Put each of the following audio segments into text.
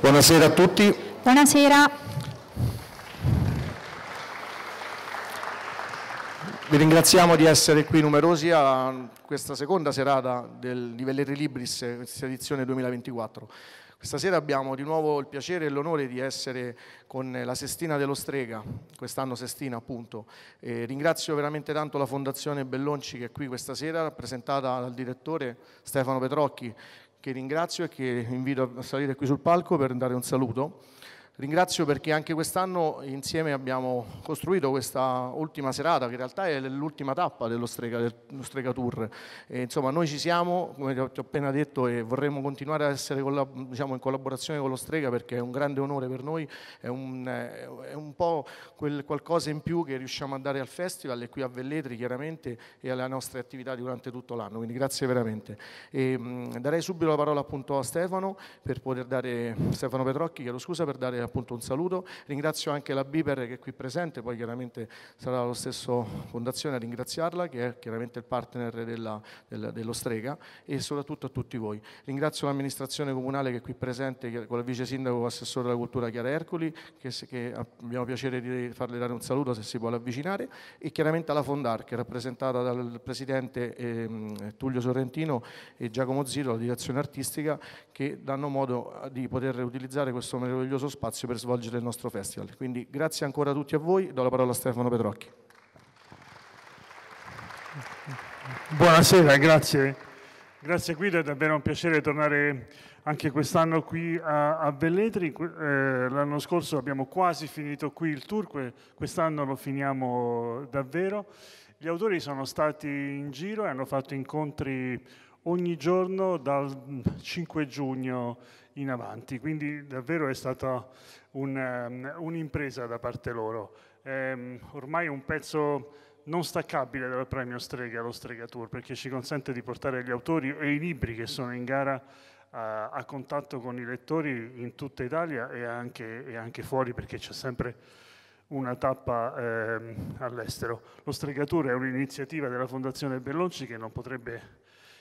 Buonasera a tutti. Buonasera. Vi ringraziamo di essere qui numerosi a questa seconda serata del Livelleri Libris, edizione 2024. Questa sera abbiamo di nuovo il piacere e l'onore di essere con la Sestina dello Strega, quest'anno Sestina appunto. E ringrazio veramente tanto la Fondazione Bellonci che è qui questa sera, rappresentata dal direttore Stefano Petrocchi, che ringrazio e che invito a salire qui sul palco per dare un saluto Ringrazio perché anche quest'anno insieme abbiamo costruito questa ultima serata, che in realtà è l'ultima tappa dello Strega, dello Strega Tour. E, insomma, noi ci siamo, come ti ho appena detto, e vorremmo continuare a essere diciamo, in collaborazione con lo Strega perché è un grande onore per noi, è un, è un po' quel qualcosa in più che riusciamo a dare al festival e qui a Velletri chiaramente e alle nostre attività durante tutto l'anno. Quindi grazie veramente. E, mh, darei subito la parola appunto a Stefano, per poter dare, Stefano Petrocchi, chiedo scusa, per dare appunto un saluto. Ringrazio anche la Biber che è qui presente, poi chiaramente sarà lo stesso Fondazione a ringraziarla, che è chiaramente il partner della, della, dello Strega e soprattutto a tutti voi. Ringrazio l'amministrazione comunale che è qui presente con la vice sindaco assessore della cultura Chiara Ercoli, che, che abbiamo piacere di farle dare un saluto se si vuole avvicinare, e chiaramente alla Fondar che è rappresentata dal presidente eh, Tullio Sorrentino e Giacomo Ziro, la direzione artistica, che danno modo di poter utilizzare questo meraviglioso spazio spazio per svolgere il nostro festival. Quindi grazie ancora a tutti a voi, do la parola a Stefano Petrocchi. Buonasera, grazie. Grazie Guido, è davvero un piacere tornare anche quest'anno qui a, a Belletri. Eh, l'anno scorso abbiamo quasi finito qui il tour, quest'anno lo finiamo davvero. Gli autori sono stati in giro e hanno fatto incontri ogni giorno dal 5 giugno in avanti. Quindi davvero è stata ehm, un'impresa um, un da parte loro. Ehm, ormai è un pezzo non staccabile dal premio Strega, lo Strega Tour, perché ci consente di portare gli autori e i libri che sono in gara a, a contatto con i lettori in tutta Italia e anche, e anche fuori, perché c'è sempre una tappa eh, all'estero. Lo Stregatura è un'iniziativa della Fondazione Bellonci che non potrebbe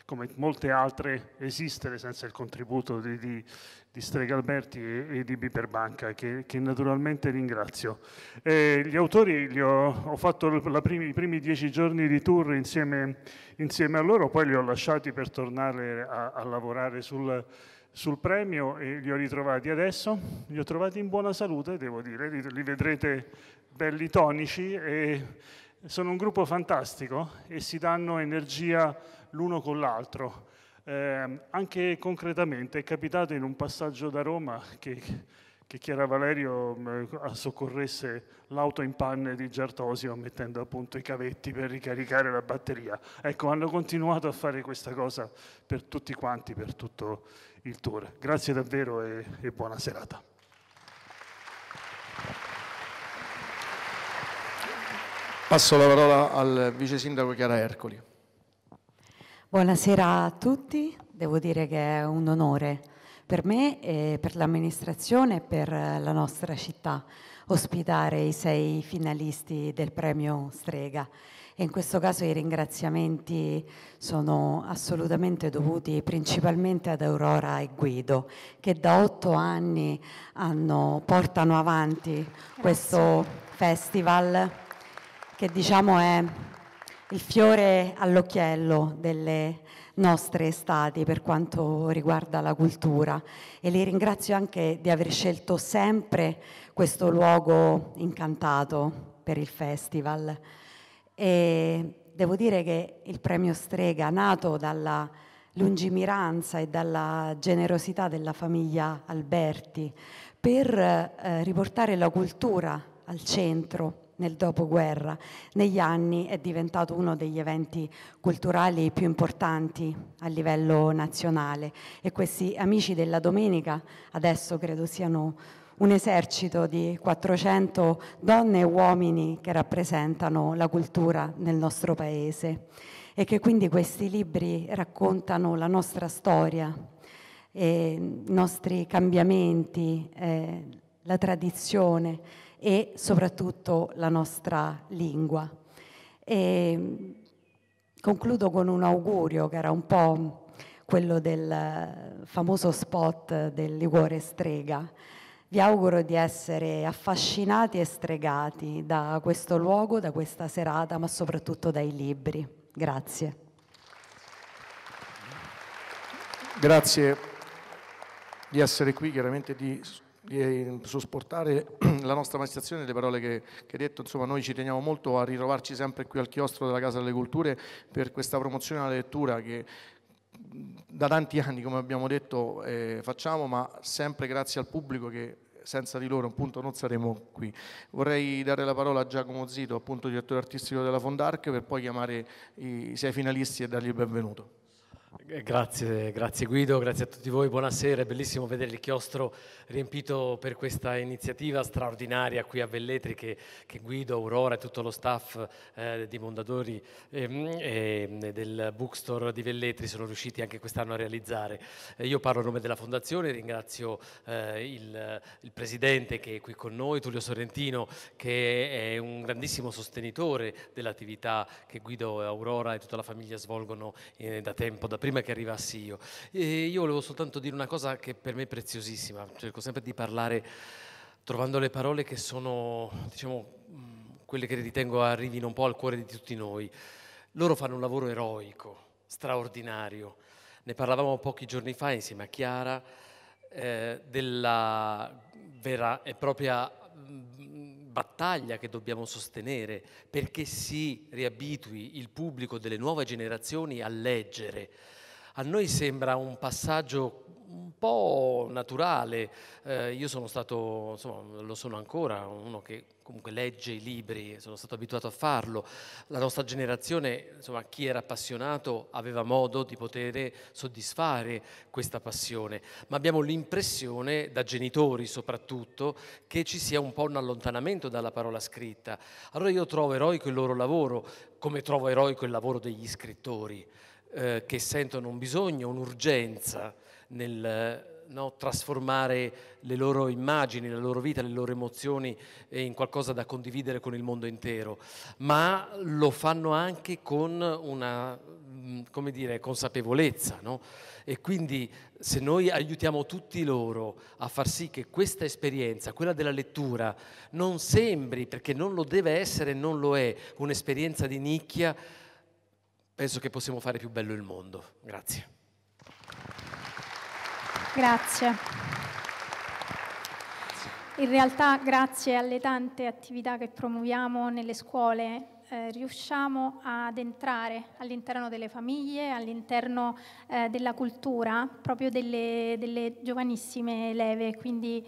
come molte altre, esistere senza il contributo di, di, di Stregalberti e, e, di Biperbanca, che, che naturalmente ringrazio. Eh, gli autori li ho, ho fatto primi, i primi dieci giorni di tour insieme, insieme, a loro, poi li ho lasciati per tornare a, a lavorare sul, sul premio e li ho ritrovati adesso, li ho trovati in buona salute, devo dire, li, li vedrete belli tonici e sono un gruppo fantastico e si danno energia l'uno con l'altro. Eh, anche concretamente è capitato in un passaggio da Roma che, che Chiara Valerio mh, mm, eh, soccorresse l'auto in panne di Giartosio mettendo appunto i cavetti per ricaricare la batteria. Ecco, hanno continuato a fare questa cosa per tutti quanti, per tutto il tour. Grazie davvero e, e buona serata. Passo la parola al vice sindaco Chiara Ercoli. Buonasera a tutti, devo dire che è un onore per me e per l'amministrazione e per la nostra città ospitare i sei finalisti del premio Strega e in questo caso i ringraziamenti sono assolutamente dovuti principalmente ad Aurora e Guido che da otto anni hanno, portano avanti Grazie. questo festival che diciamo è il fiore all'occhiello delle nostre estati per quanto riguarda la cultura e li ringrazio anche di aver scelto sempre questo luogo incantato per il festival. E devo dire che il premio Strega, nato dalla lungimiranza e dalla generosità della famiglia Alberti, per eh, riportare la cultura al centro nel dopoguerra, negli anni è diventato uno degli eventi culturali più importanti a livello nazionale e questi amici della domenica adesso credo siano un esercito di 400 donne e uomini che rappresentano la cultura nel nostro paese e che quindi questi libri raccontano la nostra storia, eh, i nostri cambiamenti, eh, la tradizione e soprattutto la nostra lingua. E concludo con un augurio che era un po' quello del famoso spot del Ligure Strega. Vi auguro di essere affascinati e stregati da questo luogo, da questa serata, ma soprattutto dai libri. Grazie. Grazie di essere qui, chiaramente di Ehm, sosportare la nostra manifestazione, le parole che, che hai detto, insomma noi ci teniamo molto a ritrovarci sempre qui al chiostro della Casa delle Culture per questa promozione alla lettura che da tanti anni, come abbiamo detto, eh, facciamo, ma sempre grazie al pubblico che senza di loro appunto non saremo qui. Vorrei dare la parola a Giacomo Zito, appunto direttore artistico della Fondarc, per poi chiamare i sei finalisti e dargli il benvenuto. Eh, grazie, grazie, Guido, grazie a tutti voi, buonasera, è bellissimo vedere il chiostro riempito per questa iniziativa straordinaria qui a Velletri che, che Guido, Aurora e tutto lo staff eh, di Mondadori e, ehm, e ehm, del bookstore di Velletri sono riusciti anche quest'anno a realizzare. Eh, io parlo a nome della Fondazione, ringrazio eh, il, il, Presidente che è qui con noi, Tullio Sorrentino, che è un grandissimo sostenitore dell'attività che Guido, Aurora e tutta la famiglia svolgono eh, da tempo, da prima che arrivassi io. E io volevo soltanto dire una cosa che per me è preziosissima, cerco sempre di parlare trovando le parole che sono, diciamo, quelle che ritengo arrivino un po' al cuore di tutti noi. Loro fanno un lavoro eroico, straordinario. Ne parlavamo pochi giorni fa insieme a Chiara eh, della vera e propria mh, battaglia che dobbiamo sostenere perché si riabitui il pubblico delle nuove generazioni a leggere. A noi sembra un passaggio un po' naturale. Eh, io sono stato, insomma, lo sono ancora, uno che comunque legge i libri, sono stato abituato a farlo. La nostra generazione, insomma, chi era appassionato aveva modo di poter soddisfare questa passione, ma abbiamo l'impressione, da genitori soprattutto, che ci sia un po' un allontanamento dalla parola scritta. Allora io trovo eroico il loro lavoro, come trovo eroico il lavoro degli scrittori, eh, che sentono un bisogno, un'urgenza nel no, trasformare le loro immagini, la loro vita, le loro emozioni eh, in qualcosa da condividere con il mondo intero, ma lo fanno anche con una mm, come dire, consapevolezza. No? E quindi se noi aiutiamo tutti loro a far sì che questa esperienza, quella della lettura, non sembri, perché non lo deve essere, e non lo è, un'esperienza di nicchia, penso che possiamo fare più bello il mondo. Grazie. Grazie. In realtà grazie alle tante attività che promuoviamo nelle scuole eh, riusciamo ad entrare all'interno delle famiglie, all'interno eh, della cultura, proprio delle, delle, giovanissime leve, quindi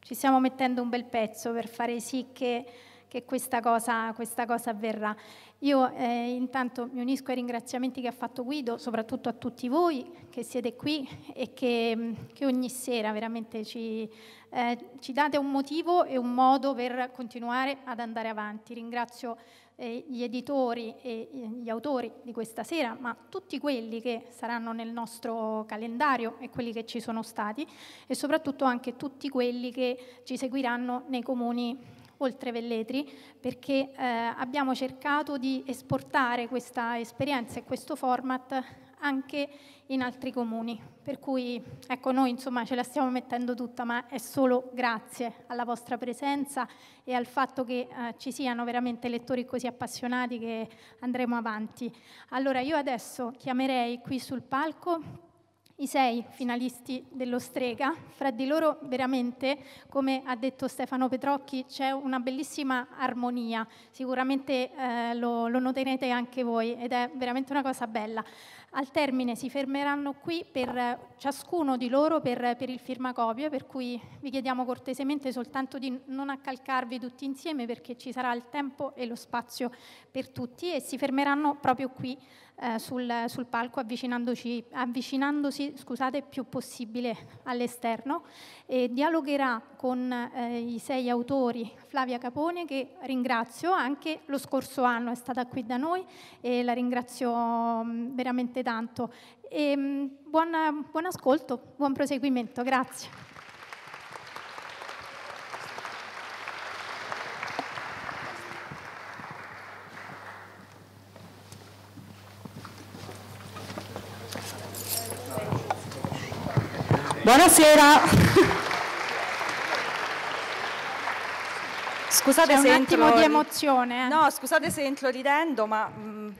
ci stiamo mettendo un bel pezzo per fare sì che che questa cosa, questa cosa avverrà. Io eh, intanto mi unisco ai ringraziamenti che ha fatto Guido, soprattutto a tutti voi che siete qui e che, che ogni sera veramente ci, eh, ci date un motivo e un modo per continuare ad andare avanti. Ringrazio eh, gli editori e eh, gli autori di questa sera, ma tutti quelli che saranno nel nostro calendario e quelli che ci sono stati e soprattutto anche tutti quelli che ci seguiranno nei comuni oltre Velletri, perché eh, abbiamo cercato di esportare questa esperienza e questo format anche in altri comuni. Per cui ecco, noi insomma ce la stiamo mettendo tutta, ma è solo grazie alla vostra presenza e al fatto che eh, ci siano veramente lettori così appassionati che andremo avanti. Allora io adesso chiamerei qui sul palco i sei finalisti dello Strega. Fra di loro veramente, come ha detto Stefano Petrocchi, c'è una bellissima armonia, sicuramente eh, lo, lo, noterete anche voi ed è veramente una cosa bella. Al termine si fermeranno qui per ciascuno di loro per, per il firmacopio, per cui vi chiediamo cortesemente soltanto di non accalcarvi tutti insieme perché ci sarà il tempo e lo spazio per tutti e si fermeranno proprio qui eh, sul, sul, palco avvicinandosi, avvicinandosi scusate, più possibile all'esterno e dialogherà con eh, i sei autori Flavia Capone che ringrazio anche lo scorso anno è stata qui da noi e la ringrazio mh, mm, veramente tanto e, ehm, mh, buon, buon ascolto, buon proseguimento, grazie. Buonasera. Scusate se un attimo entro... di emozione. Eh. No, scusate se entro ridendo, ma mh, mm,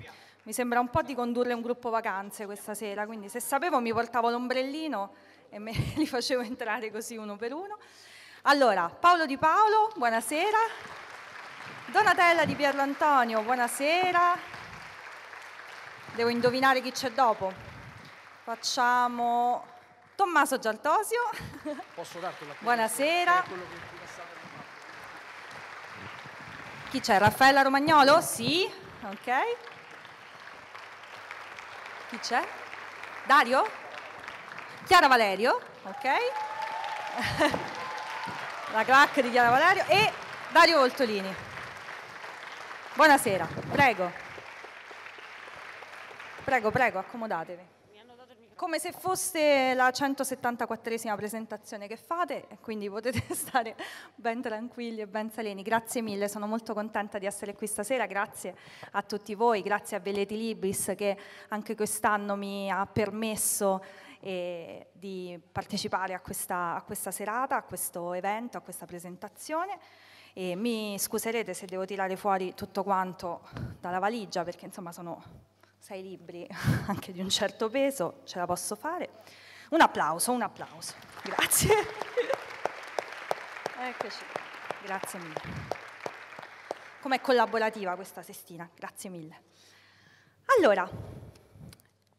mi sembra un po' di condurre un gruppo vacanze questa sera, quindi se sapevo mi portavo l'ombrellino e me li facevo entrare così uno per uno. Allora, Paolo Di Paolo, buonasera. Donatella di Pierlo Antonio, buonasera. Devo indovinare chi c'è dopo. Facciamo Tommaso Gialtosio. Buonasera. Chi c'è? Raffaella Romagnolo? Sì, ok. Chi c'è? Dario? Chiara Valerio, ok. La clac di Chiara Valerio e Dario Voltolini. Buonasera, prego. Prego, prego, accomodatevi come se fosse la 174esima presentazione che fate, quindi potete stare ben tranquilli e ben saleni. Grazie mille, sono molto contenta di essere qui stasera, grazie a tutti voi, grazie a Veleti Libris che anche quest'anno mi ha permesso eh, di partecipare a questa, a questa serata, a questo evento, a questa presentazione. E mi scuserete se devo tirare fuori tutto quanto dalla valigia perché insomma sono sei libri anche di un certo peso, ce la posso fare. Un applauso, un applauso. Grazie. Eccoci. Grazie mille. Com'è collaborativa questa sestina? Grazie mille. Allora,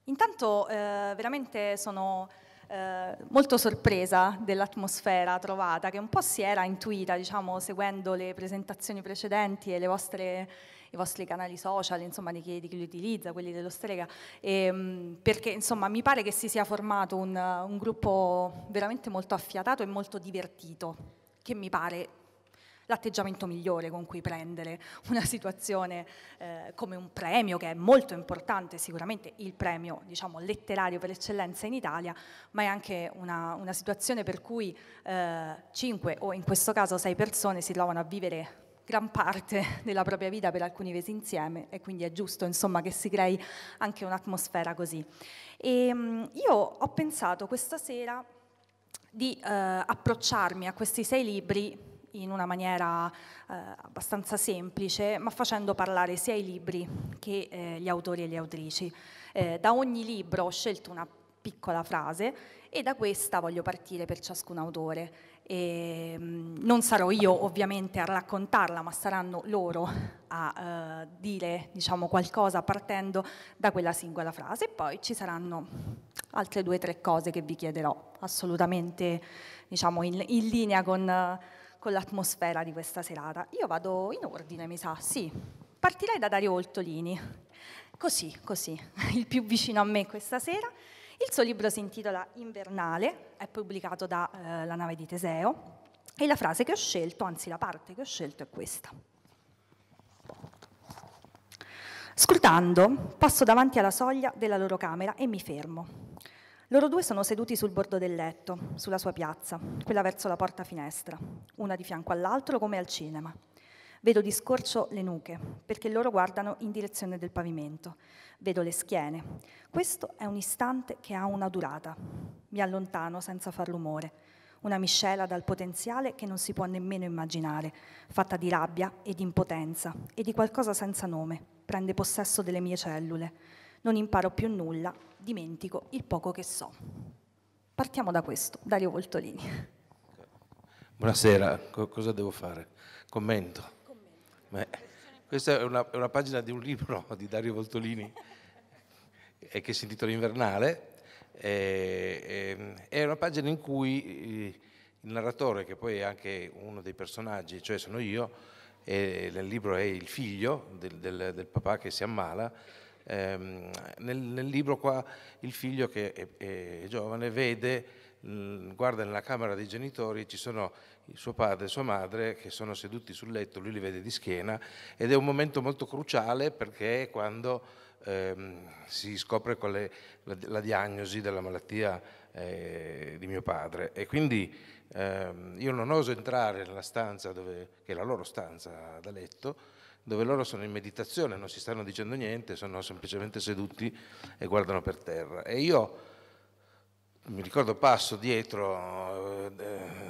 intanto eh, veramente sono eh, molto sorpresa dell'atmosfera trovata, che un po' si era intuita, diciamo, seguendo le presentazioni precedenti e le vostre i vostri canali social, insomma, di chi, di chi li utilizza, quelli dello Strega, e, ehm, perché insomma mi pare che si sia formato un, un gruppo veramente molto affiatato e molto divertito, che mi pare l'atteggiamento migliore con cui prendere una situazione eh, come un premio che è molto importante, sicuramente il premio diciamo, letterario per eccellenza in Italia, ma è anche una, una situazione per cui eh, 5 o in questo caso sei persone si trovano a vivere gran parte della propria vita per alcuni mesi insieme e quindi è giusto insomma, che si crei anche un'atmosfera così. E, ehm, io ho pensato questa sera di eh, approcciarmi a questi sei libri in una maniera eh, abbastanza semplice, ma facendo parlare sia i libri che eh, gli autori e le autrici. Eh, da ogni libro ho scelto una piccola frase e da questa voglio partire per ciascun autore e, ehm, non sarò io ovviamente a raccontarla, ma saranno loro a eh, dire diciamo, qualcosa partendo da quella singola frase e poi ci saranno altre due o tre cose che vi chiederò, assolutamente diciamo, in, in, linea con, con l'atmosfera di questa serata. Io vado in ordine, mi sa, sì. Partirei da Dario Oltolini, così, così, il più vicino a me questa sera. Il suo libro si intitola Invernale, è pubblicato da eh, La nave di Teseo e la frase che ho scelto, anzi la parte che ho scelto è questa. Scrutando, passo davanti alla soglia della loro camera e mi fermo. Loro due sono seduti sul bordo del letto, sulla sua piazza, quella verso la porta finestra, una di fianco all'altro come al cinema. Vedo di scorcio le nuche, perché loro guardano in direzione del pavimento. Vedo le schiene. Questo è un istante che ha una durata. Mi allontano senza far rumore. Una miscela dal potenziale che non si può nemmeno immaginare, fatta di rabbia e di impotenza e di qualcosa senza nome. Prende possesso delle mie cellule. Non imparo più nulla, dimentico il poco che so. Partiamo da questo, Dario Voltolini. Buonasera, cosa devo fare? Commento. Beh, questa è una, è una, pagina di un libro di Dario Voltolini eh, che si intitola Invernale. Eh, ehm, è una pagina in cui eh, il narratore, che poi è anche uno dei personaggi, cioè sono io, e nel libro è il figlio del, del, del papà che si ammala, ehm, nel, nel, libro qua il figlio che è, è giovane vede, mh, guarda nella camera dei genitori, ci sono suo padre e sua madre che sono seduti sul letto, lui li vede di schiena ed è un momento molto cruciale perché è quando ehm, si scopre qual è la, la diagnosi della malattia eh, di mio padre e quindi ehm, io non oso entrare nella stanza dove, che è la loro stanza da letto dove loro sono in meditazione, non si stanno dicendo niente, sono semplicemente seduti e guardano per terra e io mi ricordo passo dietro eh,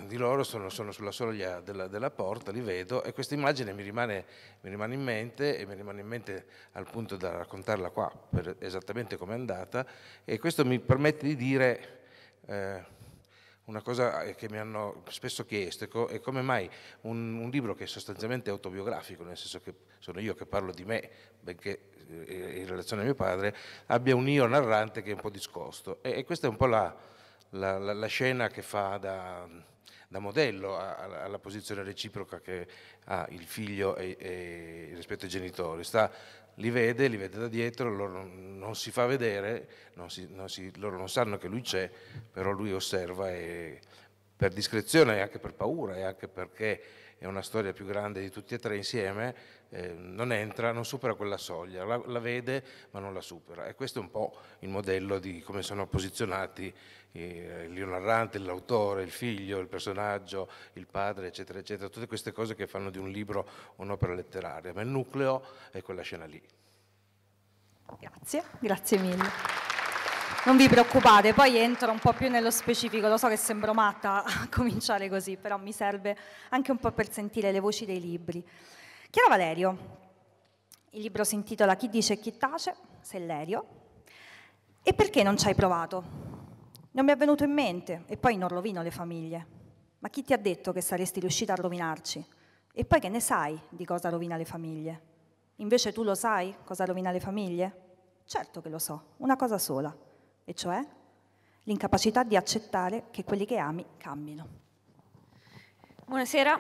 di loro, sono, sono sulla soglia della, della, porta, li vedo e questa immagine mi rimane, mi rimane, in mente e mi rimane in mente al punto da raccontarla qua, per esattamente come è andata e questo mi permette di dire eh, una cosa eh, che mi hanno spesso chiesto è come mai un, un libro che è sostanzialmente autobiografico, nel senso che sono io che parlo di me, benché eh, eh, in relazione a mio padre, abbia un io narrante che è un po' discosto. E, e questa è un po' la, la, la, la scena che fa da, da modello a, a, alla posizione reciproca che ha il figlio e, e rispetto ai genitori. Sta, li vede, li vede da dietro, loro non si fa vedere, non si, non si, loro non sanno che lui c'è, però lui osserva e per discrezione e anche per paura e anche perché è una storia più grande di tutti e tre insieme, eh, non entra, non supera quella soglia, la, la, vede ma non la supera. E questo è un po' il modello di come sono posizionati eh, il narrante, l'autore, il figlio, il personaggio, il padre, eccetera, eccetera, tutte queste cose che fanno di un libro un'opera letteraria, ma il nucleo è quella scena lì. Grazie, grazie mille. Non vi preoccupate, poi entro un po' più nello specifico, lo so che sembro matta a cominciare così, però mi serve anche un po' per sentire le voci dei libri. Chiara Valerio, il libro si intitola Chi dice e chi tace, Sellerio. E perché non ci hai provato? Non mi è venuto in mente, e poi non rovino le famiglie. Ma chi ti ha detto che saresti riuscita a rovinarci? E poi che ne sai di cosa rovina le famiglie? Invece tu lo sai cosa rovina le famiglie? Certo che lo so, una cosa sola, e cioè l'incapacità di accettare che quelli che ami cambino. Buonasera,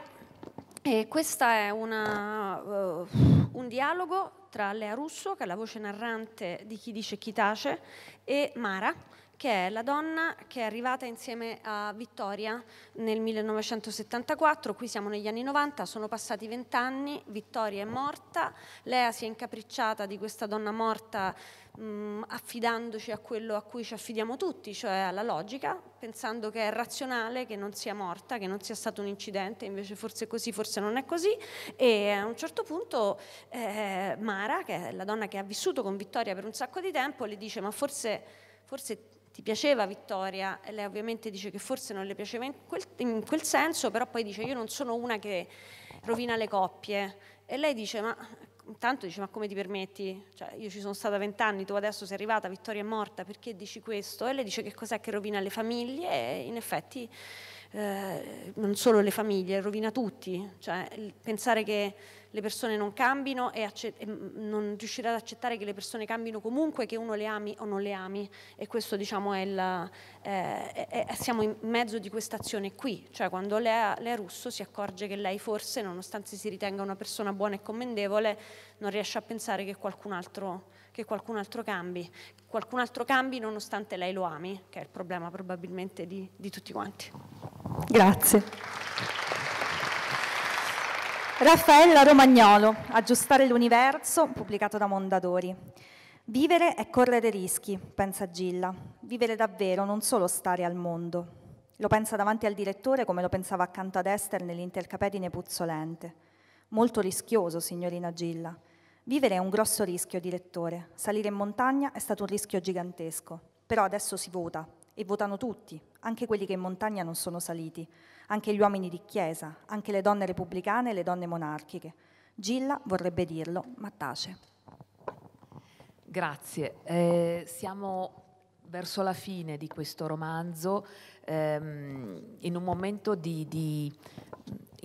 e questo è una, uh, un dialogo tra Lea Russo, che è la voce narrante di chi dice chi tace, e Mara, che è la donna che è arrivata insieme a Vittoria nel 1974, qui siamo negli anni 90, sono passati vent'anni, Vittoria è morta, Lea si è incapricciata di questa donna morta mh, mm, affidandoci a quello a cui ci affidiamo tutti, cioè alla logica, pensando che è razionale che non sia morta, che non sia stato un incidente, invece forse è così, forse non è così, e a un certo punto eh, Mara, che è la donna che ha vissuto con Vittoria per un sacco di tempo, le dice ma forse, forse ti piaceva Vittoria? E lei ovviamente dice che forse non le piaceva in quel, in quel, senso, però poi dice io non sono una che rovina le coppie. E lei dice ma intanto dice ma come ti permetti? Cioè, io ci sono stata vent'anni, tu adesso sei arrivata, Vittoria è morta, perché dici questo? E lei dice che cos'è che rovina le famiglie? E in effetti eh, non solo le famiglie, rovina tutti, cioè pensare che le persone non cambino e, e non riuscire ad accettare che le persone cambino comunque, che uno le ami o non le ami e questo diciamo è il, eh, è, siamo in mezzo di questa azione qui, cioè quando lei, lei è russo si accorge che lei forse nonostante si ritenga una persona buona e commendevole non riesce a pensare che qualcun altro che qualcun altro cambi, qualcun altro cambi nonostante lei lo ami, che è il problema probabilmente di, di tutti quanti. Grazie. Raffaella Romagnolo, Aggiustare l'universo, pubblicato da Mondadori. Vivere è correre rischi, pensa Gilla. Vivere davvero, non solo stare al mondo. Lo pensa davanti al direttore come lo pensava accanto ad Esther nell'intercapedine puzzolente. Molto rischioso, signorina Gilla. Vivere è un grosso rischio, direttore. Salire in montagna è stato un rischio gigantesco. Però adesso si vota e votano tutti, anche quelli che in montagna non sono saliti, anche gli uomini di chiesa, anche le donne repubblicane e le donne monarchiche. Gilla vorrebbe dirlo, ma tace. Grazie. Eh, siamo verso la fine di questo romanzo, ehm, in un momento di, di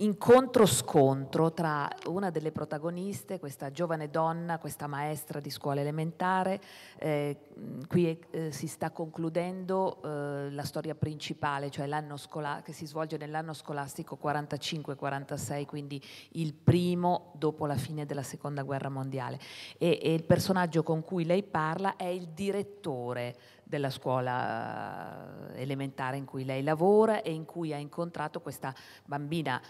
incontro-scontro tra una delle protagoniste, questa giovane donna, questa maestra di scuola elementare. Eh, qui eh, si sta concludendo eh, la storia principale, cioè l'anno scola- che si svolge nell'anno scolastico 45-46, quindi il primo dopo la fine della seconda guerra mondiale. E, e il personaggio con cui lei parla è il direttore della scuola eh, elementare in cui lei lavora e in cui ha incontrato questa bambina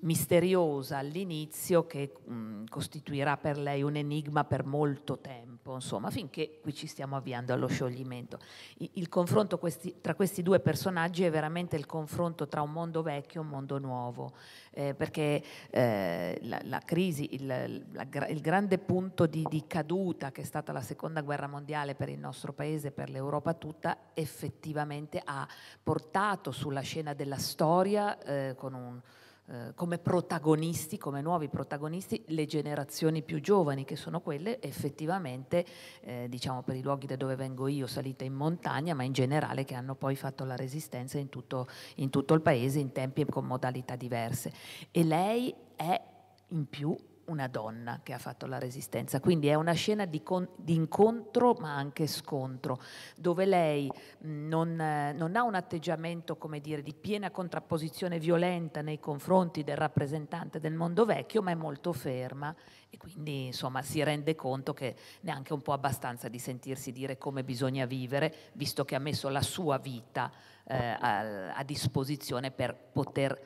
misteriosa all'inizio che mh, mm, costituirà per lei un enigma per molto tempo, insomma, finché qui ci stiamo avviando allo scioglimento. Il, il confronto questi, tra questi due personaggi è veramente il confronto tra un mondo vecchio e un mondo nuovo, eh, perché eh, la, la, crisi, il, la, il grande punto di, di caduta che è stata la seconda guerra mondiale per il nostro paese, per l'Europa tutta, effettivamente ha portato sulla scena della storia eh, con un eh, come protagonisti, come nuovi protagonisti, le generazioni più giovani, che sono quelle effettivamente, eh, diciamo per i luoghi da dove vengo io, salite in montagna, ma in generale che hanno poi fatto la resistenza in tutto, in tutto il paese in tempi e con modalità diverse. E lei è in più una donna che ha fatto la resistenza, quindi è una scena di, con, di incontro ma anche scontro, dove lei non, eh, non ha un atteggiamento come dire, di piena contrapposizione violenta nei confronti del rappresentante del mondo vecchio, ma è molto ferma e quindi insomma si rende conto che neanche un po' abbastanza di sentirsi dire come bisogna vivere, visto che ha messo la sua vita eh, a, a disposizione per poter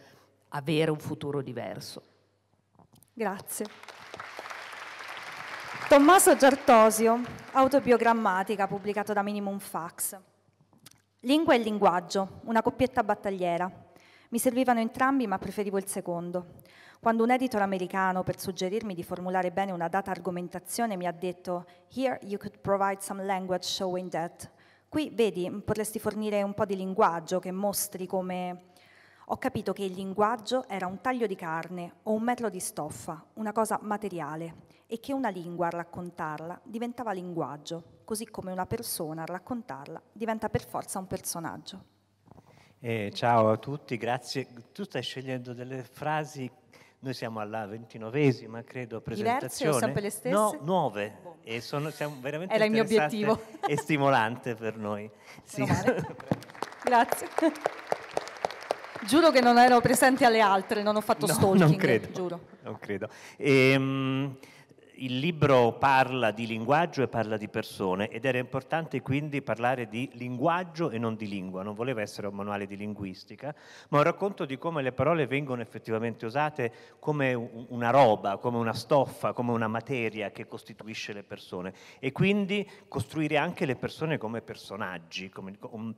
avere un futuro diverso. Grazie. Tommaso Giartosio, autobiogrammatica, pubblicato da Minimum Fax. Lingua e linguaggio, una coppietta battagliera. Mi servivano entrambi, ma preferivo il secondo. Quando un editor americano, per suggerirmi di formulare bene una data argomentazione, mi ha detto «Here you could provide some language showing that». Qui, vedi, potresti fornire un po' di linguaggio che mostri come ho capito che il linguaggio era un taglio di carne o un metro di stoffa, una cosa materiale, e che una lingua a raccontarla diventava linguaggio, così come una persona a raccontarla diventa per forza un personaggio. Eh, ciao a tutti, grazie. Tu stai scegliendo delle frasi noi siamo alla ventinovesima, credo, presentazione. Diverse o sempre le stesse? No, nuove. Boh. E sono, siamo veramente Era il mio obiettivo. e stimolante per noi. Sì. Grazie. Giuro che non ero presente alle altre, non ho fatto no, stalking. Non credo. Giuro. Non credo. Ehm, il libro parla di linguaggio e parla di persone ed era importante quindi parlare di linguaggio e non di lingua, non voleva essere un manuale di linguistica, ma un racconto di come le parole vengono effettivamente usate come una roba, come una stoffa, come una materia che costituisce le persone e quindi costruire anche le persone come personaggi, come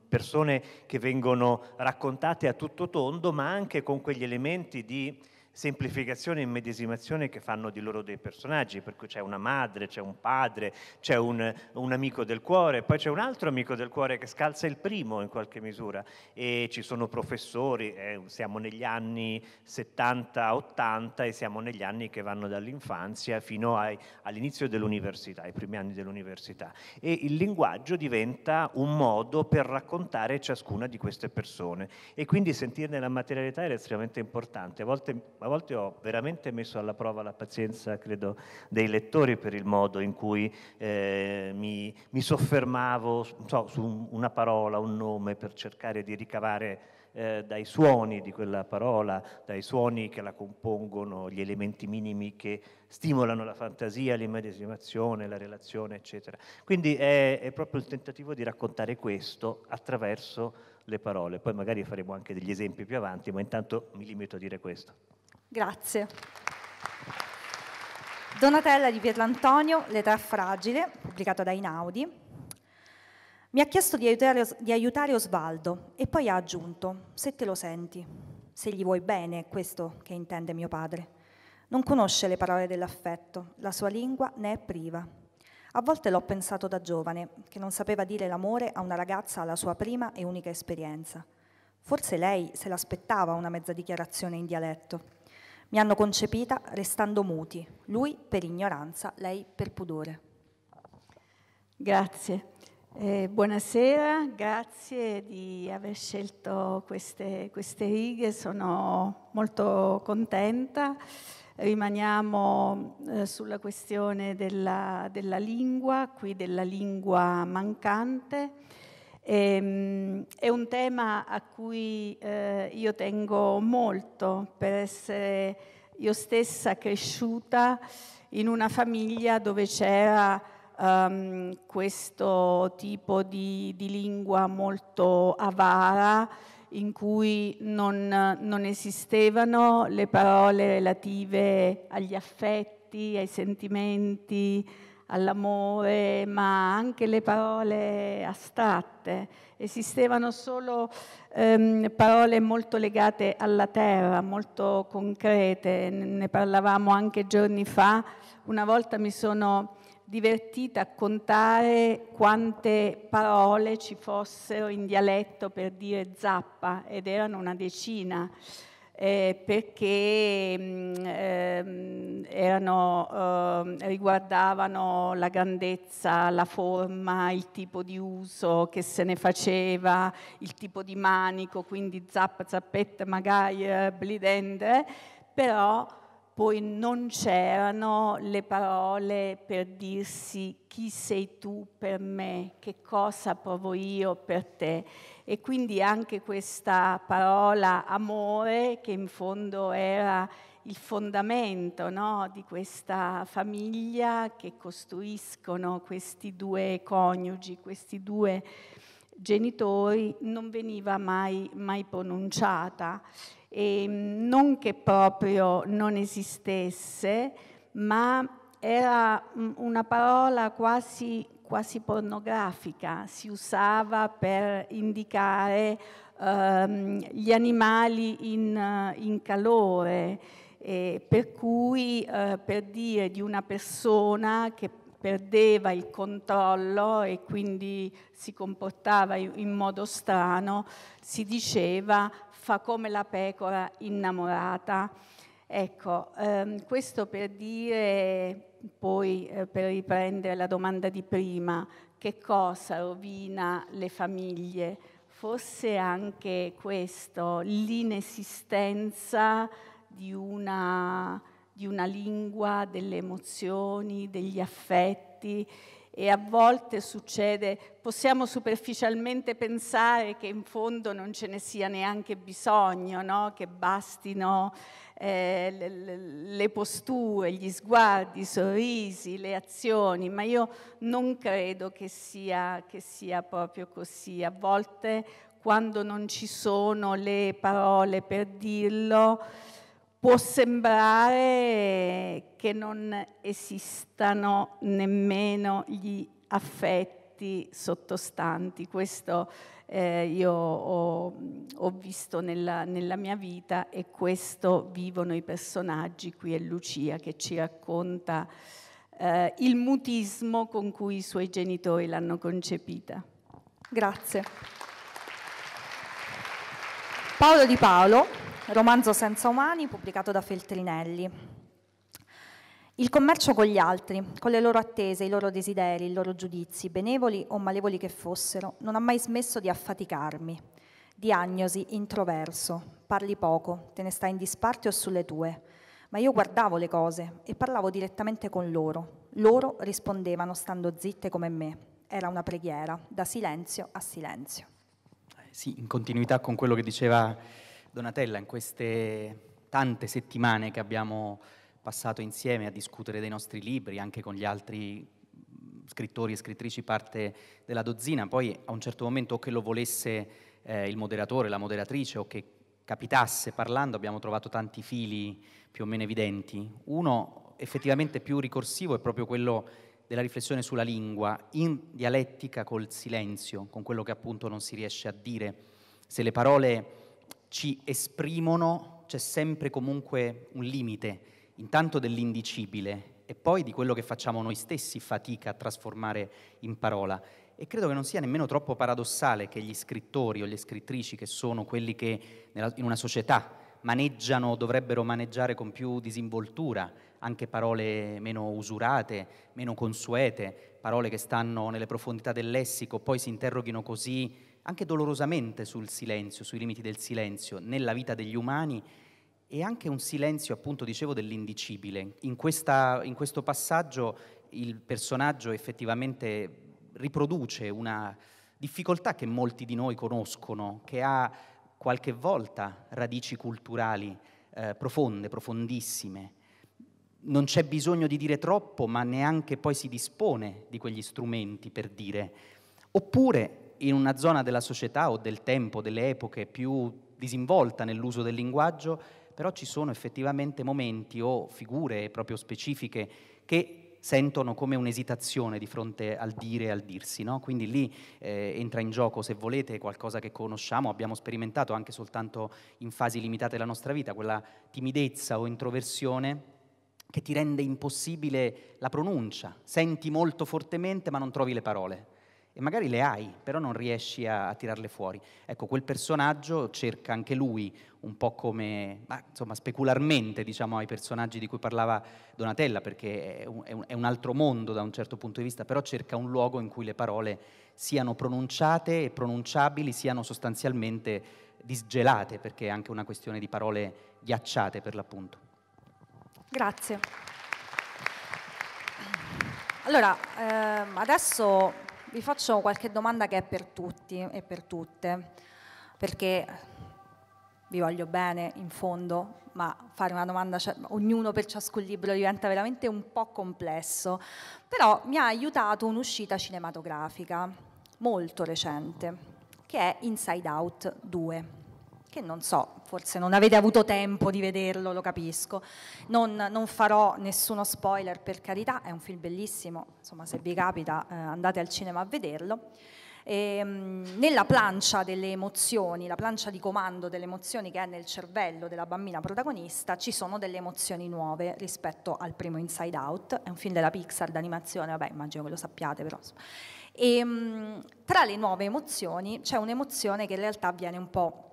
persone che vengono raccontate a tutto tondo ma anche con quegli elementi di semplificazione e medesimazione che fanno di loro dei personaggi, per cui c'è una madre, c'è un padre, c'è un, un amico del cuore, poi c'è un altro amico del cuore che scalza il primo in qualche misura e ci sono professori, eh, siamo negli anni 70-80 e siamo negli anni che vanno dall'infanzia fino ai, all'inizio dell'università, ai primi anni dell'università e il linguaggio diventa un modo per raccontare ciascuna di queste persone e quindi sentirne la materialità era estremamente importante, a volte a volte ho veramente messo alla prova la pazienza, credo, dei lettori per il modo in cui eh, mi, mi, soffermavo so, su una parola, un nome, per cercare di ricavare eh, dai suoni di quella parola, dai suoni che la compongono, gli elementi minimi che stimolano la fantasia, l'immedesimazione, la relazione, eccetera. Quindi è, è proprio il tentativo di raccontare questo attraverso le parole. Poi magari faremo anche degli esempi più avanti, ma intanto mi limito a dire questo. Grazie. Donatella di Pierlantonio, L'età fragile, pubblicato da Inaudi. Mi ha chiesto di aiutare, di aiutare Osvaldo e poi ha aggiunto, se te lo senti, se gli vuoi bene, è questo che intende mio padre. Non conosce le parole dell'affetto, la sua lingua ne è priva. A volte l'ho pensato da giovane, che non sapeva dire l'amore a una ragazza alla sua prima e unica esperienza. Forse lei se l'aspettava una mezza dichiarazione in dialetto. Mi hanno concepita restando muti, lui per ignoranza, lei per pudore. Grazie. Eh, buonasera, grazie di aver scelto queste, queste righe, sono molto contenta. Rimaniamo eh, sulla questione della, della lingua, qui della lingua mancante. E, ehm, è un tema a cui eh, io tengo molto per essere io stessa cresciuta in una famiglia dove c'era um, questo tipo di, di, lingua molto avara in cui non, non esistevano le parole relative agli affetti, ai sentimenti, all'amore, ma anche le parole astratte. Esistevano solo ehm, parole molto legate alla terra, molto concrete, ne parlavamo anche giorni fa. Una volta mi sono divertita a contare quante parole ci fossero in dialetto per dire zappa ed erano una decina eh, perché mh, mm, ehm, erano, eh, riguardavano la grandezza, la forma, il tipo di uso che se ne faceva, il tipo di manico, quindi zap, zappette, magari eh, blidende, però poi non c'erano le parole per dirsi chi sei tu per me, che cosa provo io per te e quindi anche questa parola amore che in fondo era il fondamento no, di questa famiglia che costruiscono questi due coniugi, questi due genitori, non veniva mai, mai pronunciata. E ehm, non che proprio non esistesse, ma era una parola quasi quasi pornografica, si usava per indicare ehm, gli animali in, eh, in calore, e per cui eh, per dire di una persona che perdeva il controllo e quindi si comportava in modo strano, si diceva fa come la pecora innamorata. Ecco, ehm, questo per dire poi eh, per riprendere la domanda di prima, che cosa rovina le famiglie? Forse anche questo, l'inesistenza di una, di una lingua, delle emozioni, degli affetti e a volte succede, possiamo superficialmente pensare che in fondo non ce ne sia neanche bisogno, no? che bastino eh, le, le, posture, gli sguardi, i sorrisi, le azioni, ma io non credo che sia, che sia proprio così. A volte quando non ci sono le parole per dirlo, può sembrare che non esistano nemmeno gli affetti sottostanti, questo eh, io ho, ho visto nella, nella, mia vita e questo vivono i personaggi, qui è Lucia che ci racconta eh, il mutismo con cui i suoi genitori l'hanno concepita. Grazie. Paolo Di Paolo romanzo senza umani pubblicato da Feltrinelli. Il commercio con gli altri, con le loro attese, i loro desideri, i loro giudizi, benevoli o malevoli che fossero, non ha mai smesso di affaticarmi. Diagnosi, introverso, parli poco, te ne stai in disparte o sulle tue. Ma io guardavo le cose e parlavo direttamente con loro. Loro rispondevano stando zitte come me. Era una preghiera, da silenzio a silenzio. Eh sì, in continuità con quello che diceva Donatella, in queste tante settimane che abbiamo passato insieme a discutere dei nostri libri, anche con gli altri scrittori e scrittrici parte della dozzina, poi a un certo momento o che lo volesse eh, il moderatore, la moderatrice o che capitasse parlando abbiamo trovato tanti fili più o meno evidenti. Uno effettivamente più ricorsivo è proprio quello della riflessione sulla lingua in dialettica col silenzio, con quello che appunto non si riesce a dire. Se le parole ci esprimono, c'è sempre comunque un limite, intanto dell'indicibile e poi di quello che facciamo noi stessi fatica a trasformare in parola. E credo che non sia nemmeno troppo paradossale che gli scrittori o le scrittrici, che sono quelli che in una società maneggiano, dovrebbero maneggiare con più disinvoltura anche parole meno usurate, meno consuete, parole che stanno nelle profondità del lessico, poi si interroghino così anche dolorosamente sul silenzio, sui limiti del silenzio nella vita degli umani e anche un silenzio, appunto, dicevo, dell'indicibile. In, questa, in questo passaggio il personaggio effettivamente riproduce una difficoltà che molti di noi conoscono, che ha qualche volta radici culturali eh, profonde, profondissime. Non c'è bisogno di dire troppo, ma neanche poi si dispone di quegli strumenti per dire. Oppure in una zona della società o del tempo, delle epoche più disinvolta nell'uso del linguaggio, però ci sono effettivamente momenti o figure proprio specifiche che sentono come un'esitazione di fronte al dire e al dirsi, no? quindi lì eh, entra in gioco, se volete, qualcosa che conosciamo, abbiamo sperimentato anche soltanto in fasi limitate della nostra vita, quella timidezza o introversione che ti rende impossibile la pronuncia, senti molto fortemente ma non trovi le parole e magari le hai, però non riesci a, a, tirarle fuori. Ecco, quel personaggio cerca anche lui, un po' come, ma, insomma, specularmente diciamo ai personaggi di cui parlava Donatella, perché è un, è, un, altro mondo da un certo punto di vista, però cerca un luogo in cui le parole siano pronunciate e pronunciabili, siano sostanzialmente disgelate, perché è anche una questione di parole ghiacciate per l'appunto. Grazie. Allora, ehm, adesso vi faccio qualche domanda che è per tutti e per tutte, perché vi voglio bene in fondo, ma fare una domanda cioè, ognuno per ciascun libro diventa veramente un po' complesso, però mi ha aiutato un'uscita cinematografica molto recente, che è Inside Out 2 che non so, forse non avete avuto tempo di vederlo, lo capisco. Non, non farò nessuno spoiler per carità, è un film bellissimo, insomma se vi capita eh, andate al cinema a vederlo. E, ehm, nella plancia delle emozioni, la plancia di comando delle emozioni che è nel cervello della bambina protagonista, ci sono delle emozioni nuove rispetto al primo Inside Out, è un film della Pixar d'animazione, vabbè immagino che lo sappiate però. E, ehm, tra le nuove emozioni c'è un'emozione che in realtà viene un po'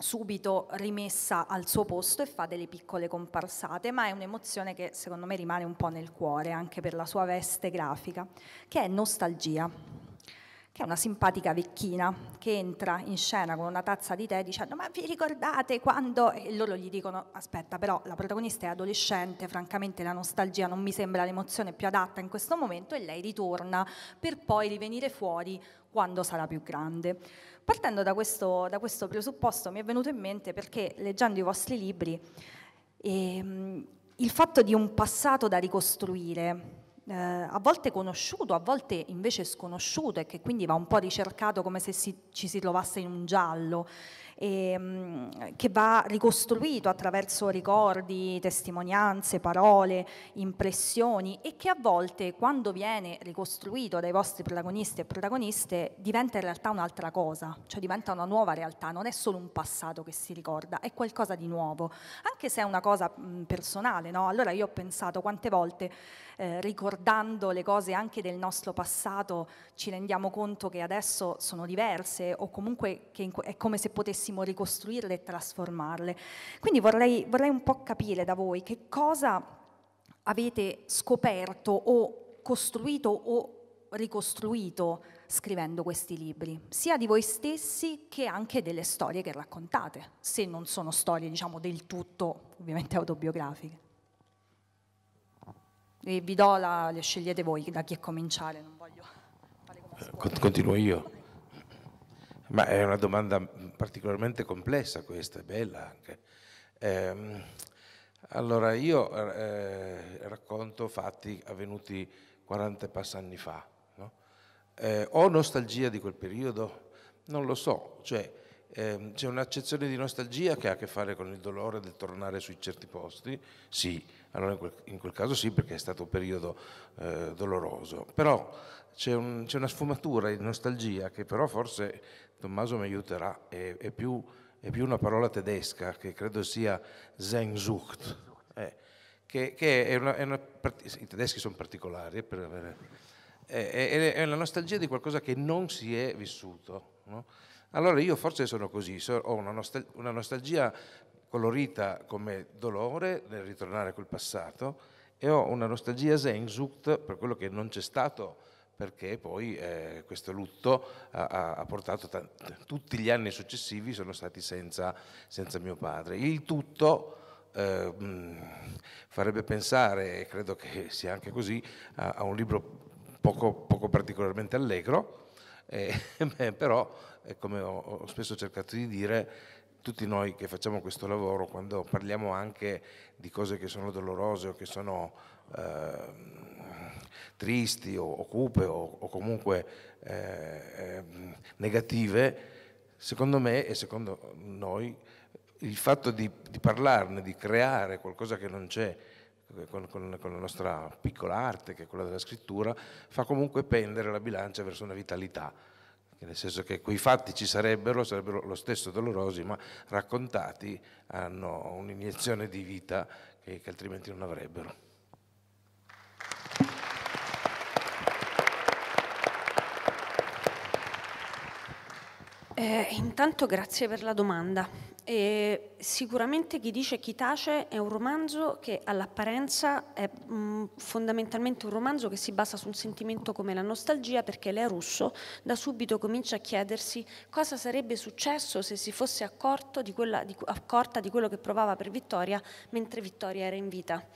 subito rimessa al suo posto e fa delle piccole comparsate, ma è un'emozione che secondo me rimane un po' nel cuore, anche per la sua veste grafica, che è nostalgia, che è una simpatica vecchina che entra in scena con una tazza di tè dicendo ma vi ricordate quando... E loro gli dicono aspetta però la protagonista è adolescente, francamente la nostalgia non mi sembra l'emozione più adatta in questo momento e lei ritorna per poi rivenire fuori quando sarà più grande. Partendo da questo, da questo presupposto mi è venuto in mente perché leggendo i vostri libri ehm, il fatto di un passato da ricostruire, eh, a volte conosciuto, a volte invece sconosciuto e che quindi va un po' ricercato come se si, ci si trovasse in un giallo ehm, che va ricostruito attraverso ricordi, testimonianze, parole, impressioni e che a volte quando viene ricostruito dai vostri protagonisti e protagoniste diventa in realtà un'altra cosa, cioè diventa una nuova realtà, non è solo un passato che si ricorda, è qualcosa di nuovo, anche se è una cosa mh, personale. No? Allora io ho pensato quante volte eh, ricordando le cose anche del nostro passato ci rendiamo conto che adesso sono diverse o comunque che è come se potessimo potessimo ricostruirle e trasformarle. Quindi vorrei, vorrei un po' capire da voi che cosa avete scoperto o costruito o ricostruito scrivendo questi libri, sia di voi stessi che anche delle storie che raccontate, se non sono storie diciamo del tutto ovviamente autobiografiche. E vi do la, le scegliete voi da chi cominciare, non voglio fare come eh, Continuo io. Ma è una domanda particolarmente complessa questa, è bella anche. Eh, allora, io eh, racconto fatti avvenuti 40 e passa anni fa. No? Eh, ho nostalgia di quel periodo? Non lo so, cioè eh, c'è un'accezione di nostalgia che ha a che fare con il dolore del tornare sui certi posti? Sì, allora in quel, in quel caso sì perché è stato un periodo eh, doloroso, però c'è, un, c'è, una sfumatura di nostalgia che però forse Tommaso mi aiuterà, è, è, più, è più, una parola tedesca che credo sia Sehnsucht, eh, che, che è una, una, i tedeschi sono particolari eh, per avere, eh, è, la nostalgia di qualcosa che non si è vissuto. No? Allora io forse sono così, ho una, nostal una nostalgia colorita come dolore nel ritornare a quel passato e ho una nostalgia Zenzucht per quello che non c'è stato perché poi eh, questo lutto ha, ha portato tutti gli anni successivi sono stati senza, senza mio padre. Il tutto eh, farebbe pensare, e credo che sia anche così, a, a un libro poco, poco particolarmente allegro, eh, beh, però, eh, come ho, ho spesso cercato di dire, tutti noi che facciamo questo lavoro, quando parliamo anche di cose che sono dolorose o che sono eh, tristi o, o, cupe o, o comunque eh, negative, secondo me e secondo noi il fatto di, di parlarne, di creare qualcosa che non c'è, eh, con, con, con, la nostra piccola arte, che è quella della scrittura, fa comunque pendere la bilancia verso una vitalità, nel senso che quei fatti ci sarebbero, sarebbero lo stesso dolorosi, ma raccontati hanno un'iniezione di vita che, che altrimenti non avrebbero. Eh, intanto grazie per la domanda. E sicuramente Chi dice chi tace è un romanzo che all'apparenza è mh, mm, fondamentalmente un romanzo che si basa su un sentimento come la nostalgia perché lei russo da subito comincia a chiedersi cosa sarebbe successo se si fosse di quella, di, accorta di quello che provava per Vittoria mentre Vittoria era in vita.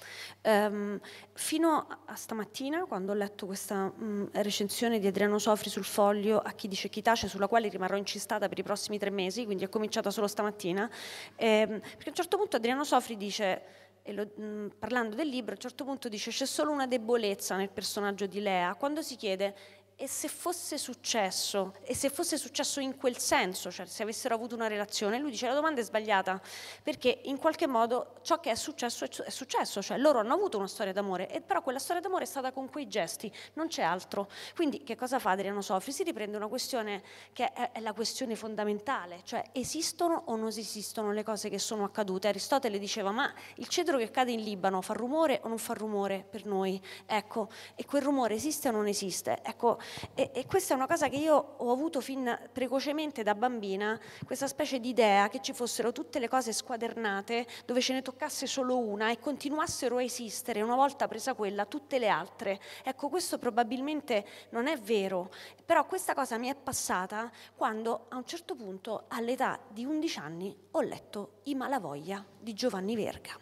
Ehm, fino a stamattina quando ho letto questa mh, mm, recensione di Adriano Sofri sul foglio a Chi dice chi tace sulla quale rimarrò incistata per i prossimi tre mesi, quindi è cominciata solo stamattina, Cristina, ehm, perché a un certo punto Adriano Sofri dice, lo, mh, parlando del libro, a un certo punto dice c'è solo una debolezza nel personaggio di Lea, quando si chiede e se fosse successo, e se fosse successo in quel senso, cioè se avessero avuto una relazione, lui dice la domanda è sbagliata, perché in qualche modo ciò che è successo è successo, cioè loro hanno avuto una storia d'amore, e però quella storia d'amore è stata con quei gesti, non c'è altro. Quindi che cosa fa Adriano Sofri? Si riprende una questione che è la questione fondamentale, cioè esistono o non esistono le cose che sono accadute? Aristotele diceva ma il cedro che cade in Libano fa rumore o non fa rumore per noi? Ecco, e quel rumore esiste o non esiste? Ecco, e, e, questa è una cosa che io ho avuto fin precocemente da bambina, questa specie di idea che ci fossero tutte le cose squadernate dove ce ne toccasse solo una e continuassero a esistere una volta presa quella tutte le altre. Ecco, questo probabilmente non è vero, però questa cosa mi è passata quando a un certo punto all'età di 11 anni ho letto I Malavoglia di Giovanni Verga.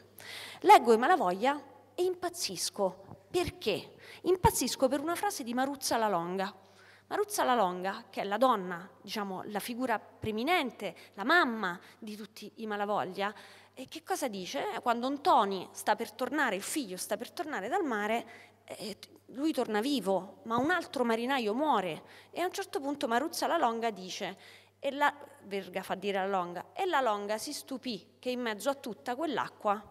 Leggo I Malavoglia e impazzisco perché? Impazzisco per una frase di Maruzza La Longa. Maruzza La Longa, che è la donna, diciamo, la figura preminente, la mamma di tutti i malavoglia, e che cosa dice? Quando Antoni sta per tornare, il figlio sta per tornare dal mare, eh, eh, lui torna vivo, ma un altro marinaio muore. E a un certo punto Maruzza La Longa dice, e la, Verga fa dire alla Longa, e la Longa si stupì che in mezzo a tutta quell'acqua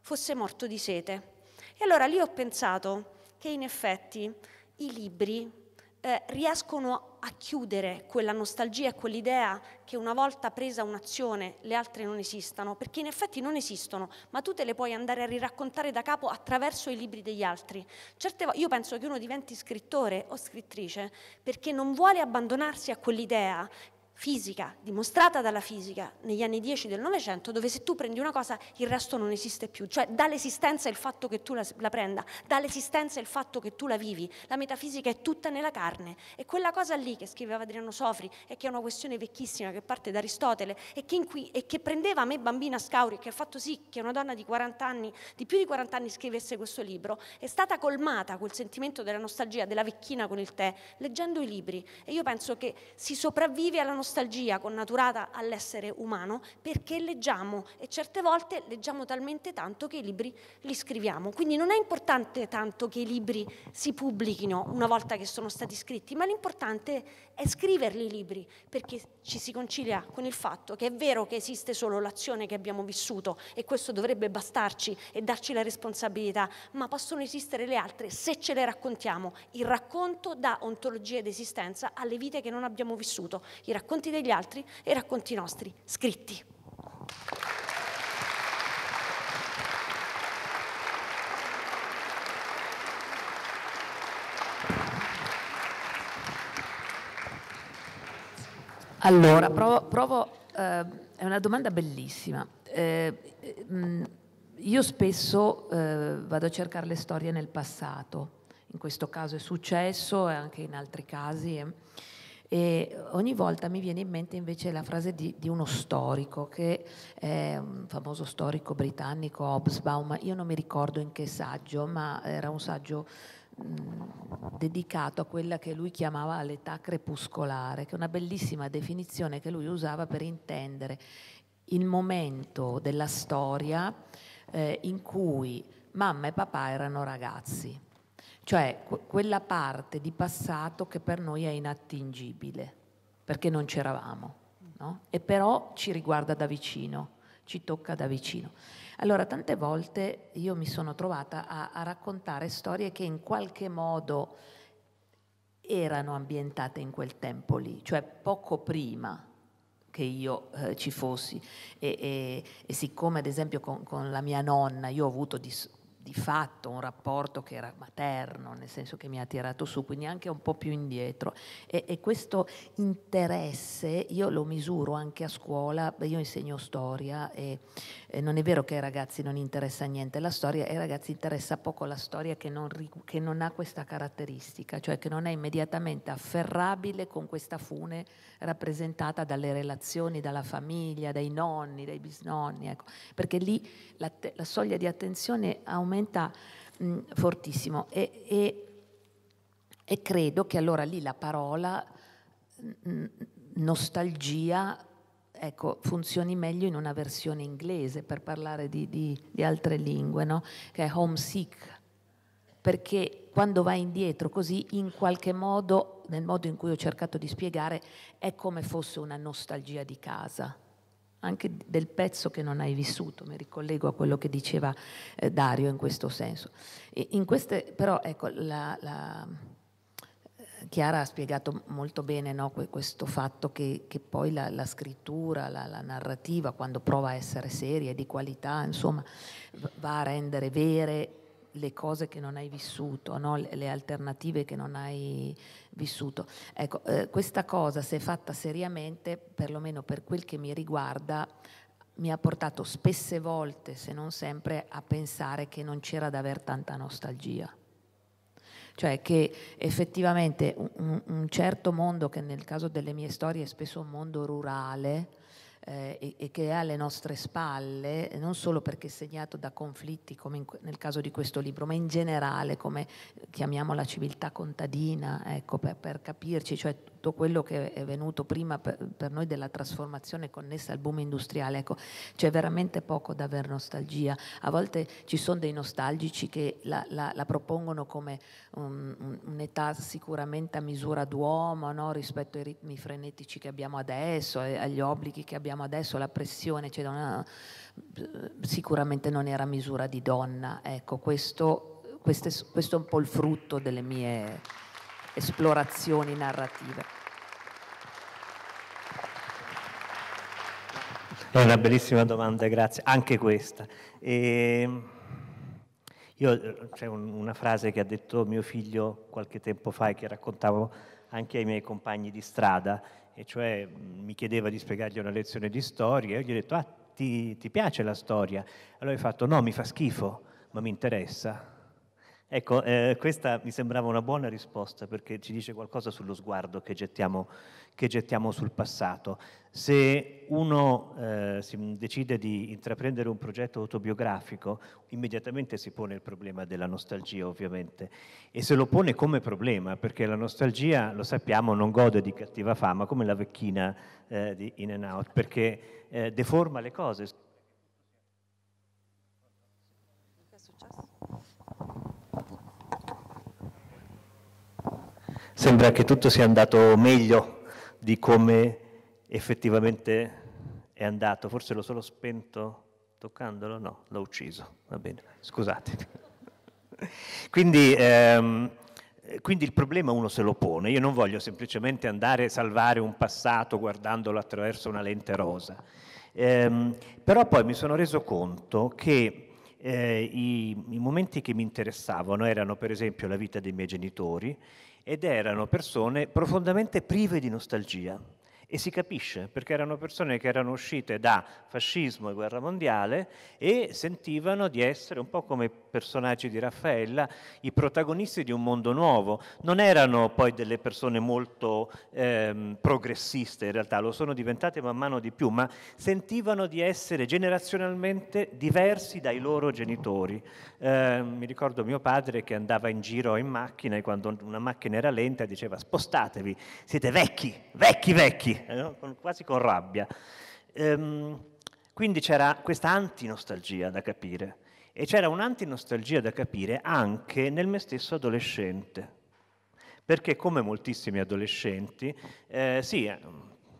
fosse morto di sete. E allora lì ho pensato che in effetti i libri eh, riescono a chiudere quella nostalgia e quell'idea che una volta presa un'azione le altre non esistano, perché in effetti non esistono, ma tu te le puoi andare a riraccontare da capo attraverso i libri degli altri. Certe io penso che uno diventi scrittore o scrittrice perché non vuole abbandonarsi a quell'idea fisica, dimostrata dalla fisica negli anni 10 del Novecento, dove se tu prendi una cosa il resto non esiste più, cioè dall'esistenza il fatto che tu la, la prenda, dall'esistenza il fatto che tu la vivi, la metafisica è tutta nella carne e quella cosa lì che scriveva Adriano Sofri e che è una questione vecchissima che parte da Aristotele e che, cui, e che prendeva a me bambina Scauri e che ha fatto sì che una donna di 40 anni, di più di 40 anni scrivesse questo libro, è stata colmata quel sentimento della nostalgia della vecchina con il tè, leggendo i libri e io penso che si sopravvive alla nostalgia nostalgia connaturata all'essere umano perché leggiamo e certe volte leggiamo talmente tanto che i libri li scriviamo. Quindi non è importante tanto che i libri si pubblichino una volta che sono stati scritti, ma l'importante è scriverli i libri, perché ci si concilia con il fatto che è vero che esiste solo l'azione che abbiamo vissuto e questo dovrebbe bastarci e darci la responsabilità, ma possono esistere le altre se ce le raccontiamo. Il racconto dà ontologia ed esistenza alle vite che non abbiamo vissuto, i racconti degli altri e i racconti nostri, scritti. Allora, ehm, provo, provo eh, è una domanda bellissima. Eh, io spesso eh, vado a cercare le storie nel passato, in questo caso è successo e anche in altri casi. Eh. E ogni volta mi viene in mente invece la frase di, di, uno storico, che è un famoso storico britannico, Hobsbawm, io non mi ricordo in che saggio, ma era un saggio dedicato a quella che lui chiamava l'età crepuscolare, che è una bellissima definizione che lui usava per intendere il momento della storia eh, in cui mamma e papà erano ragazzi, cioè que- quella parte di passato che per noi è inattingibile, perché non c'eravamo, no? e però ci riguarda da vicino ci tocca da vicino. Allora, tante volte io mi sono trovata a, a raccontare storie che in qualche modo erano ambientate in quel tempo lì, cioè poco prima che io eh, ci fossi. E, e, e, siccome, ad esempio, con, con la mia nonna io ho avuto dis- di fatto un rapporto che era materno, nel senso che mi ha tirato su, quindi anche un po' più indietro. E, e questo interesse io lo misuro anche a scuola, io insegno storia e, e, non è vero che ai ragazzi non interessa niente la storia, ai ragazzi interessa poco la storia che non, che non ha questa caratteristica, cioè che non è immediatamente afferrabile con questa fune rappresentata dalle relazioni, dalla famiglia, dai nonni, dai bisnonni, ecco. perché lì la, la soglia di attenzione aumenta aumenta mh, mm, fortissimo e, e, e, credo che allora lì la parola mh, mm, mm, nostalgia ecco, funzioni meglio in una versione inglese per parlare di, di, di altre lingue, no? che è homesick, perché quando vai indietro così in qualche modo, nel modo in cui ho cercato di spiegare, è come fosse una nostalgia di casa anche del pezzo che non hai vissuto, mi ricollego a quello che diceva eh, Dario in questo senso. in queste, però ecco, la, la, eh, Chiara ha spiegato molto bene no, questo fatto che, che poi la, la scrittura, la, narrativa, quando prova a essere seria e di qualità, insomma, va a rendere vere le cose che non hai vissuto, no? le alternative che non hai vissuto. Ecco, eh, questa cosa, se fatta seriamente, perlomeno per quel che mi riguarda, mi ha portato spesse volte, se non sempre, a pensare che non c'era da aver tanta nostalgia. Cioè che effettivamente un, un certo mondo, che nel caso delle mie storie è spesso un mondo rurale, eh, e, che è alle nostre spalle, non solo perché è segnato da conflitti come in, nel caso di questo libro, ma in generale come eh, chiamiamo la civiltà contadina, ecco, per, per capirci, cioè tutto quello che è venuto prima per, per noi della trasformazione connessa al boom industriale. Ecco, c'è veramente poco da aver nostalgia. A volte ci sono dei nostalgici che la, la, la propongono come un, un'età sicuramente a misura d'uomo no? rispetto ai ritmi frenetici che abbiamo adesso, eh, agli obblighi che abbiamo adesso, la pressione, cioè una, sicuramente non era a misura di donna. Ecco, questo, questo, è, questo è un po' il frutto delle mie esplorazioni narrative. È una bellissima domanda, grazie. Anche questa. E ehm, io, c'è un, una frase che ha detto mio figlio qualche tempo fa e che raccontavo anche ai miei compagni di strada, e cioè mi chiedeva di spiegargli una lezione di storia e io gli ho detto, ah, ti, ti piace la storia? Allora ha fatto, no, mi fa schifo, ma mi interessa. Ecco, eh, questa mi sembrava una buona risposta perché ci dice qualcosa sullo sguardo che gettiamo, che gettiamo sul passato. Se uno eh, decide di intraprendere un progetto autobiografico, immediatamente si pone il problema della nostalgia, ovviamente, e se lo pone come problema, perché la nostalgia, lo sappiamo, non gode di cattiva fama come la vecchina eh, di In and Out, perché eh, deforma le cose. sembra che tutto sia andato meglio di come effettivamente è andato. Forse l'ho solo spento toccandolo? No, l'ho ucciso. Va bene, scusate. quindi, ehm, quindi, il problema uno se lo pone. Io non voglio semplicemente andare a salvare un passato guardandolo attraverso una lente rosa. Ehm, però poi mi sono reso conto che eh, i, i momenti che mi interessavano erano per esempio la vita dei miei genitori, ed erano persone profondamente prive di nostalgia. E si capisce, perché erano persone che erano uscite da fascismo e guerra mondiale e sentivano di essere, un po' come i personaggi di Raffaella, i protagonisti di un mondo nuovo. Non erano poi delle persone molto ehm, progressiste in realtà, lo sono diventate man mano di più, ma sentivano di essere generazionalmente diversi dai loro genitori. Eh, mi ricordo mio padre che andava in giro in macchina e quando una macchina era lenta diceva spostatevi, siete vecchi, vecchi, vecchi perché, no? quasi con rabbia. Ehm, quindi c'era questa antinostalgia da capire e c'era un'antinostalgia da capire anche nel me stesso adolescente, perché come moltissimi adolescenti, eh, sì, eh,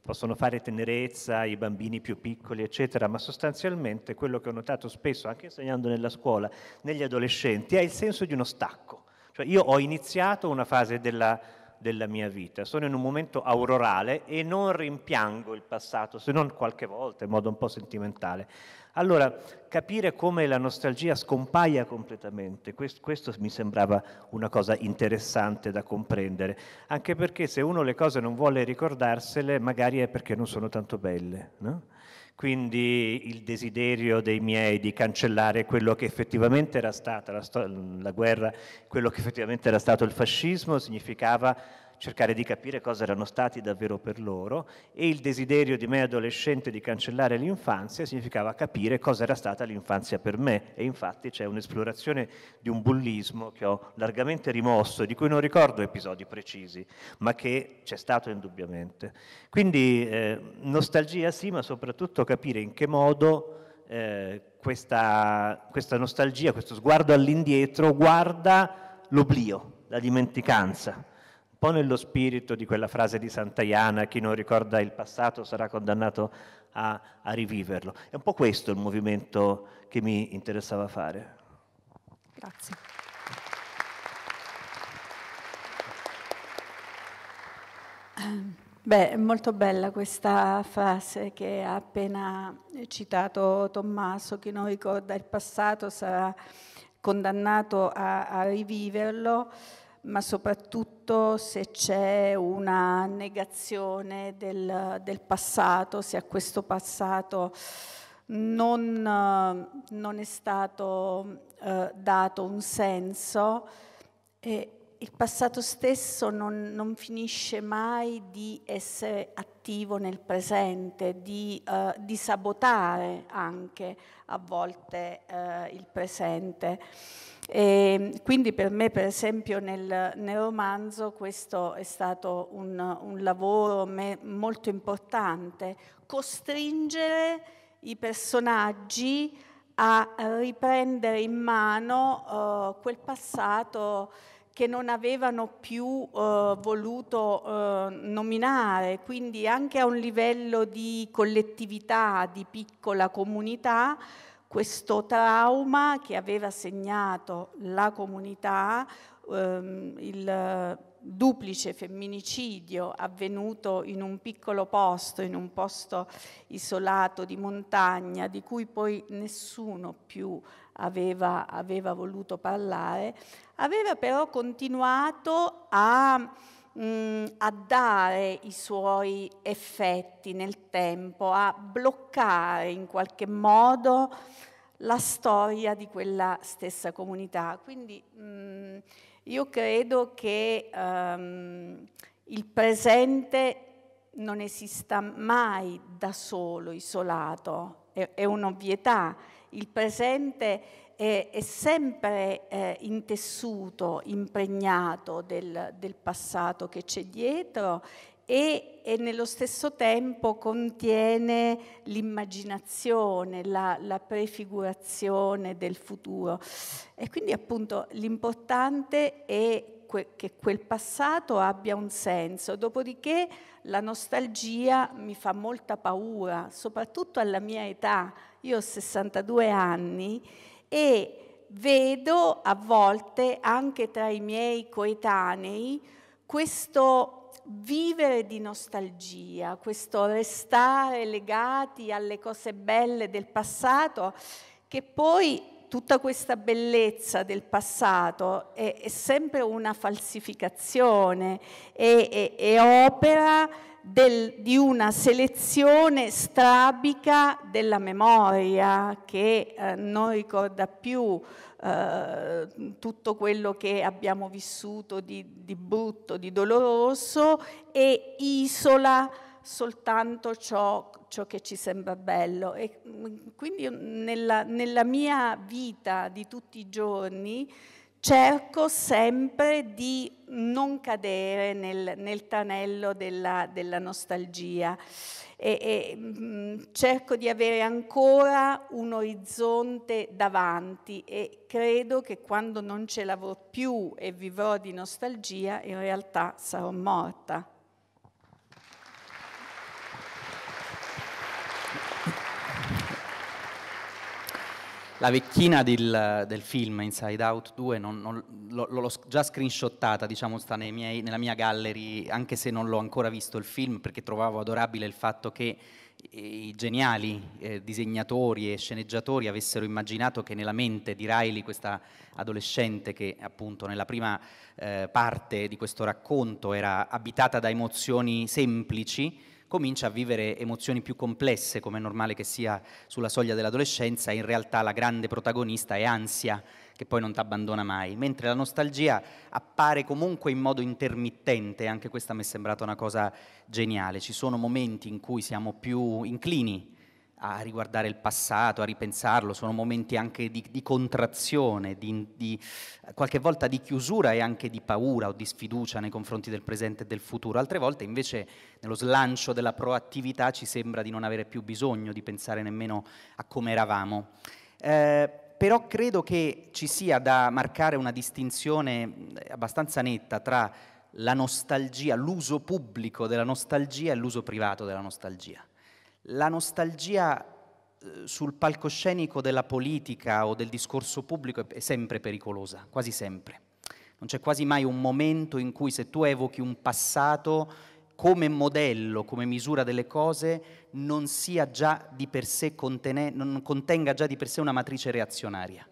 possono fare tenerezza i bambini più piccoli, eccetera, ma sostanzialmente quello che ho notato spesso, anche insegnando nella scuola, negli adolescenti, è il senso di uno stacco. Cioè io ho iniziato una fase della della mia vita, sono in un momento aurorale e non rimpiango il passato, se non qualche volta in modo un po' sentimentale. Allora, capire come la nostalgia scompaia completamente, questo, questo, mi sembrava una cosa interessante da comprendere, anche perché se uno le cose non vuole ricordarsele, magari è perché non sono tanto belle. No? quindi il desiderio dei miei di cancellare quello che effettivamente era stata la, la guerra, quello che effettivamente era stato il fascismo, significava cercare di capire cosa erano stati davvero per loro e il desiderio di me adolescente di cancellare l'infanzia significava capire cosa era stata l'infanzia per me e infatti c'è un'esplorazione di un bullismo che ho largamente rimosso e di cui non ricordo episodi precisi, ma che c'è stato indubbiamente. Quindi eh, nostalgia sì, ma soprattutto capire in che modo eh, questa, questa nostalgia, questo sguardo all'indietro guarda l'oblio, la dimenticanza po' nello spirito di quella frase di Santa Sant'Aiana, chi non ricorda il passato sarà condannato a, a riviverlo. È un po' questo il movimento che mi interessava fare. Grazie. Beh, è molto bella questa frase che ha appena citato Tommaso, chi non ricorda il passato sarà condannato a, a riviverlo ma soprattutto se c'è una negazione del, del, passato, se a questo passato non, non è stato eh, dato un senso. E il passato stesso non, non, finisce mai di essere attivo nel presente, di, eh, di sabotare anche a volte eh, il presente. E ehm, quindi per me, per esempio, nel, nel romanzo questo è stato un, un lavoro molto importante, costringere i personaggi a riprendere in mano uh, quel passato che non avevano più uh, voluto uh, nominare, quindi anche a un livello di collettività, di piccola comunità, questo trauma che aveva segnato la comunità, ehm, il duplice femminicidio avvenuto in un piccolo posto, in un posto isolato di montagna, di cui poi nessuno più aveva, aveva voluto parlare, aveva però continuato a mh, mm, a dare i suoi effetti nel tempo, a bloccare in qualche modo la storia di quella stessa comunità. Quindi mh, mm, io credo che um, il presente non esista mai da solo, isolato, è, è un'ovvietà. Il presente è, è sempre eh, intessuto, impregnato del, del passato che c'è dietro e, e, nello stesso tempo contiene l'immaginazione, la, la, prefigurazione del futuro. E quindi appunto l'importante è que che quel passato abbia un senso, dopodiché la nostalgia mi fa molta paura, soprattutto alla mia età, io ho 62 anni e vedo a volte anche tra i miei coetanei questo vivere di nostalgia, questo restare legati alle cose belle del passato che poi tutta questa bellezza del passato è, è sempre una falsificazione, e, è, è opera del, di una selezione strabica della memoria che eh, non ricorda più eh, tutto quello che abbiamo vissuto di, di brutto, di doloroso e isola soltanto ciò, ciò, che ci sembra bello. E mm, quindi nella, nella mia vita di tutti i giorni cerco sempre di non cadere nel, nel tranello della, della nostalgia e, e mh, mm, cerco di avere ancora un orizzonte davanti e credo che quando non ce l'avrò più e vivrò di nostalgia in realtà sarò morta. la vecchina del, del, film Inside Out 2 non, non, l'ho, già screenshottata, diciamo, sta miei, nella mia gallery, anche se non l'ho ancora visto il film, perché trovavo adorabile il fatto che i geniali eh, disegnatori e sceneggiatori avessero immaginato che nella mente di Riley, questa adolescente che appunto nella prima eh, parte di questo racconto era abitata da emozioni semplici, comincia a vivere emozioni più complesse, come è normale che sia sulla soglia dell'adolescenza, in realtà la grande protagonista è ansia, che poi non ti abbandona mai, mentre la nostalgia appare comunque in modo intermittente, anche questa mi è sembrata una cosa geniale, ci sono momenti in cui siamo più inclini a riguardare il passato, a ripensarlo, sono momenti anche di, di contrazione, di, di, qualche volta di chiusura e anche di paura o di sfiducia nei confronti del presente e del futuro, altre volte invece nello slancio della proattività ci sembra di non avere più bisogno di pensare nemmeno a come eravamo. Eh, però credo che ci sia da marcare una distinzione eh, abbastanza netta tra la nostalgia, l'uso pubblico della nostalgia e l'uso privato della nostalgia la nostalgia eh, sul palcoscenico della politica o del discorso pubblico è sempre pericolosa, quasi sempre. Non c'è quasi mai un momento in cui se tu evochi un passato come modello, come misura delle cose, non, già contene, non contenga già di per sé una matrice reazionaria.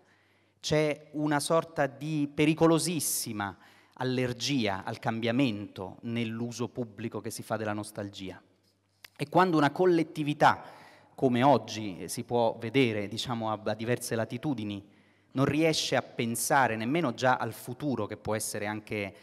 C'è una sorta di pericolosissima allergia al cambiamento nell'uso pubblico che si fa della nostalgia. E quando una collettività, come oggi eh, si può vedere diciamo, a diverse latitudini, non riesce a pensare nemmeno già al futuro, che può essere anche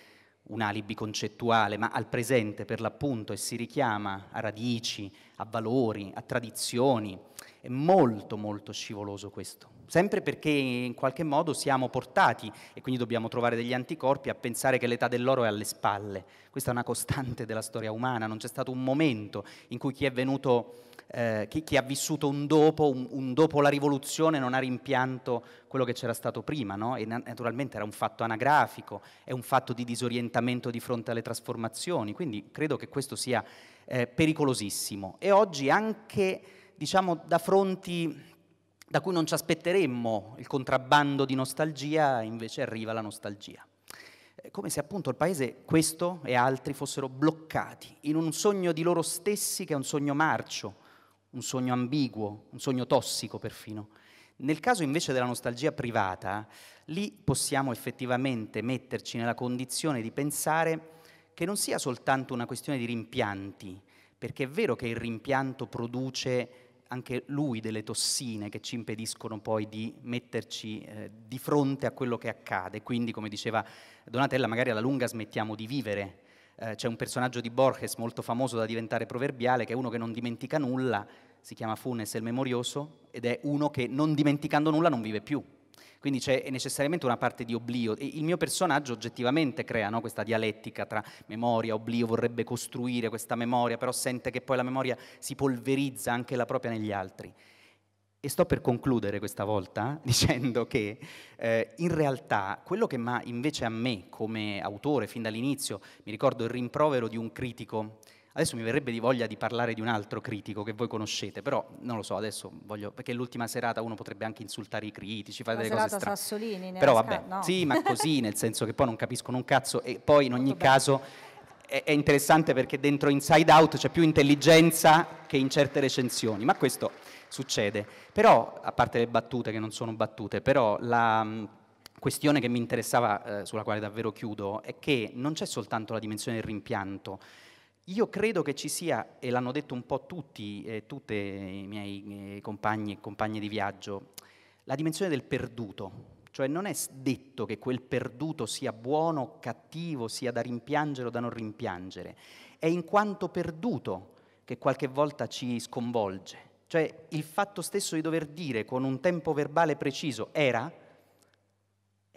un alibi concettuale, ma al presente per l'appunto e si richiama a radici, a valori, a tradizioni. È molto molto scivoloso questo, sempre perché in qualche modo siamo portati e quindi dobbiamo trovare degli anticorpi a pensare che l'età dell'oro è alle spalle. Questa è una costante della storia umana, non c'è stato un momento in cui chi è venuto, eh, chi, chi, ha vissuto un dopo, un, un dopo, la rivoluzione non ha rimpianto quello che c'era stato prima, no? e naturalmente era un fatto anagrafico, è un fatto di disorientamento di fronte alle trasformazioni, quindi credo che questo sia eh, pericolosissimo. E oggi anche diciamo, da fronti da cui non ci aspetteremmo il contrabbando di nostalgia, invece arriva la nostalgia. Eh, come se appunto il paese, questo e altri, fossero bloccati in un sogno di loro stessi che è un sogno marcio, un sogno ambiguo, un sogno tossico perfino. Nel caso invece della nostalgia privata, lì possiamo effettivamente metterci nella condizione di pensare che non sia soltanto una questione di rimpianti, perché è vero che il rimpianto produce anche lui delle tossine che ci impediscono poi di metterci eh, di fronte a quello che accade. Quindi, come diceva Donatella, magari alla lunga smettiamo di vivere. Eh, c'è un personaggio di Borges molto famoso da diventare proverbiale, che è uno che non dimentica nulla, si chiama Funes il Memorioso, ed è uno che non dimenticando nulla non vive più quindi c'è necessariamente una parte di oblio. il mio personaggio oggettivamente crea no, questa dialettica tra memoria, oblio, vorrebbe costruire questa memoria, però sente che poi la memoria si polverizza anche la propria negli altri. E sto per concludere questa volta dicendo che eh, in realtà quello che mi ha invece a me come autore fin dall'inizio, mi ricordo il rimprovero di un critico Adesso mi verrebbe di voglia di parlare di un altro critico che voi conoscete, però non lo so, adesso voglio, perché l'ultima serata uno potrebbe anche insultare i critici, fare delle cose strane. Sassolini, però vabbè, no. sì, ma così, nel senso che poi non capiscono un cazzo e poi in ogni Tutto caso è, è, interessante perché dentro Inside Out c'è più intelligenza che in certe recensioni, ma questo succede. Però, a parte le battute che non sono battute, però la mm, questione che mi interessava, eh, sulla quale davvero chiudo, è che non c'è soltanto la dimensione del rimpianto, io credo che ci sia, e l'hanno detto un po' tutti, eh, tutti i miei eh, compagni e compagne di viaggio, la dimensione del perduto. Cioè non è detto che quel perduto sia buono, o cattivo, sia da rimpiangere o da non rimpiangere. È in quanto perduto che qualche volta ci sconvolge. Cioè il fatto stesso di dover dire con un tempo verbale preciso era,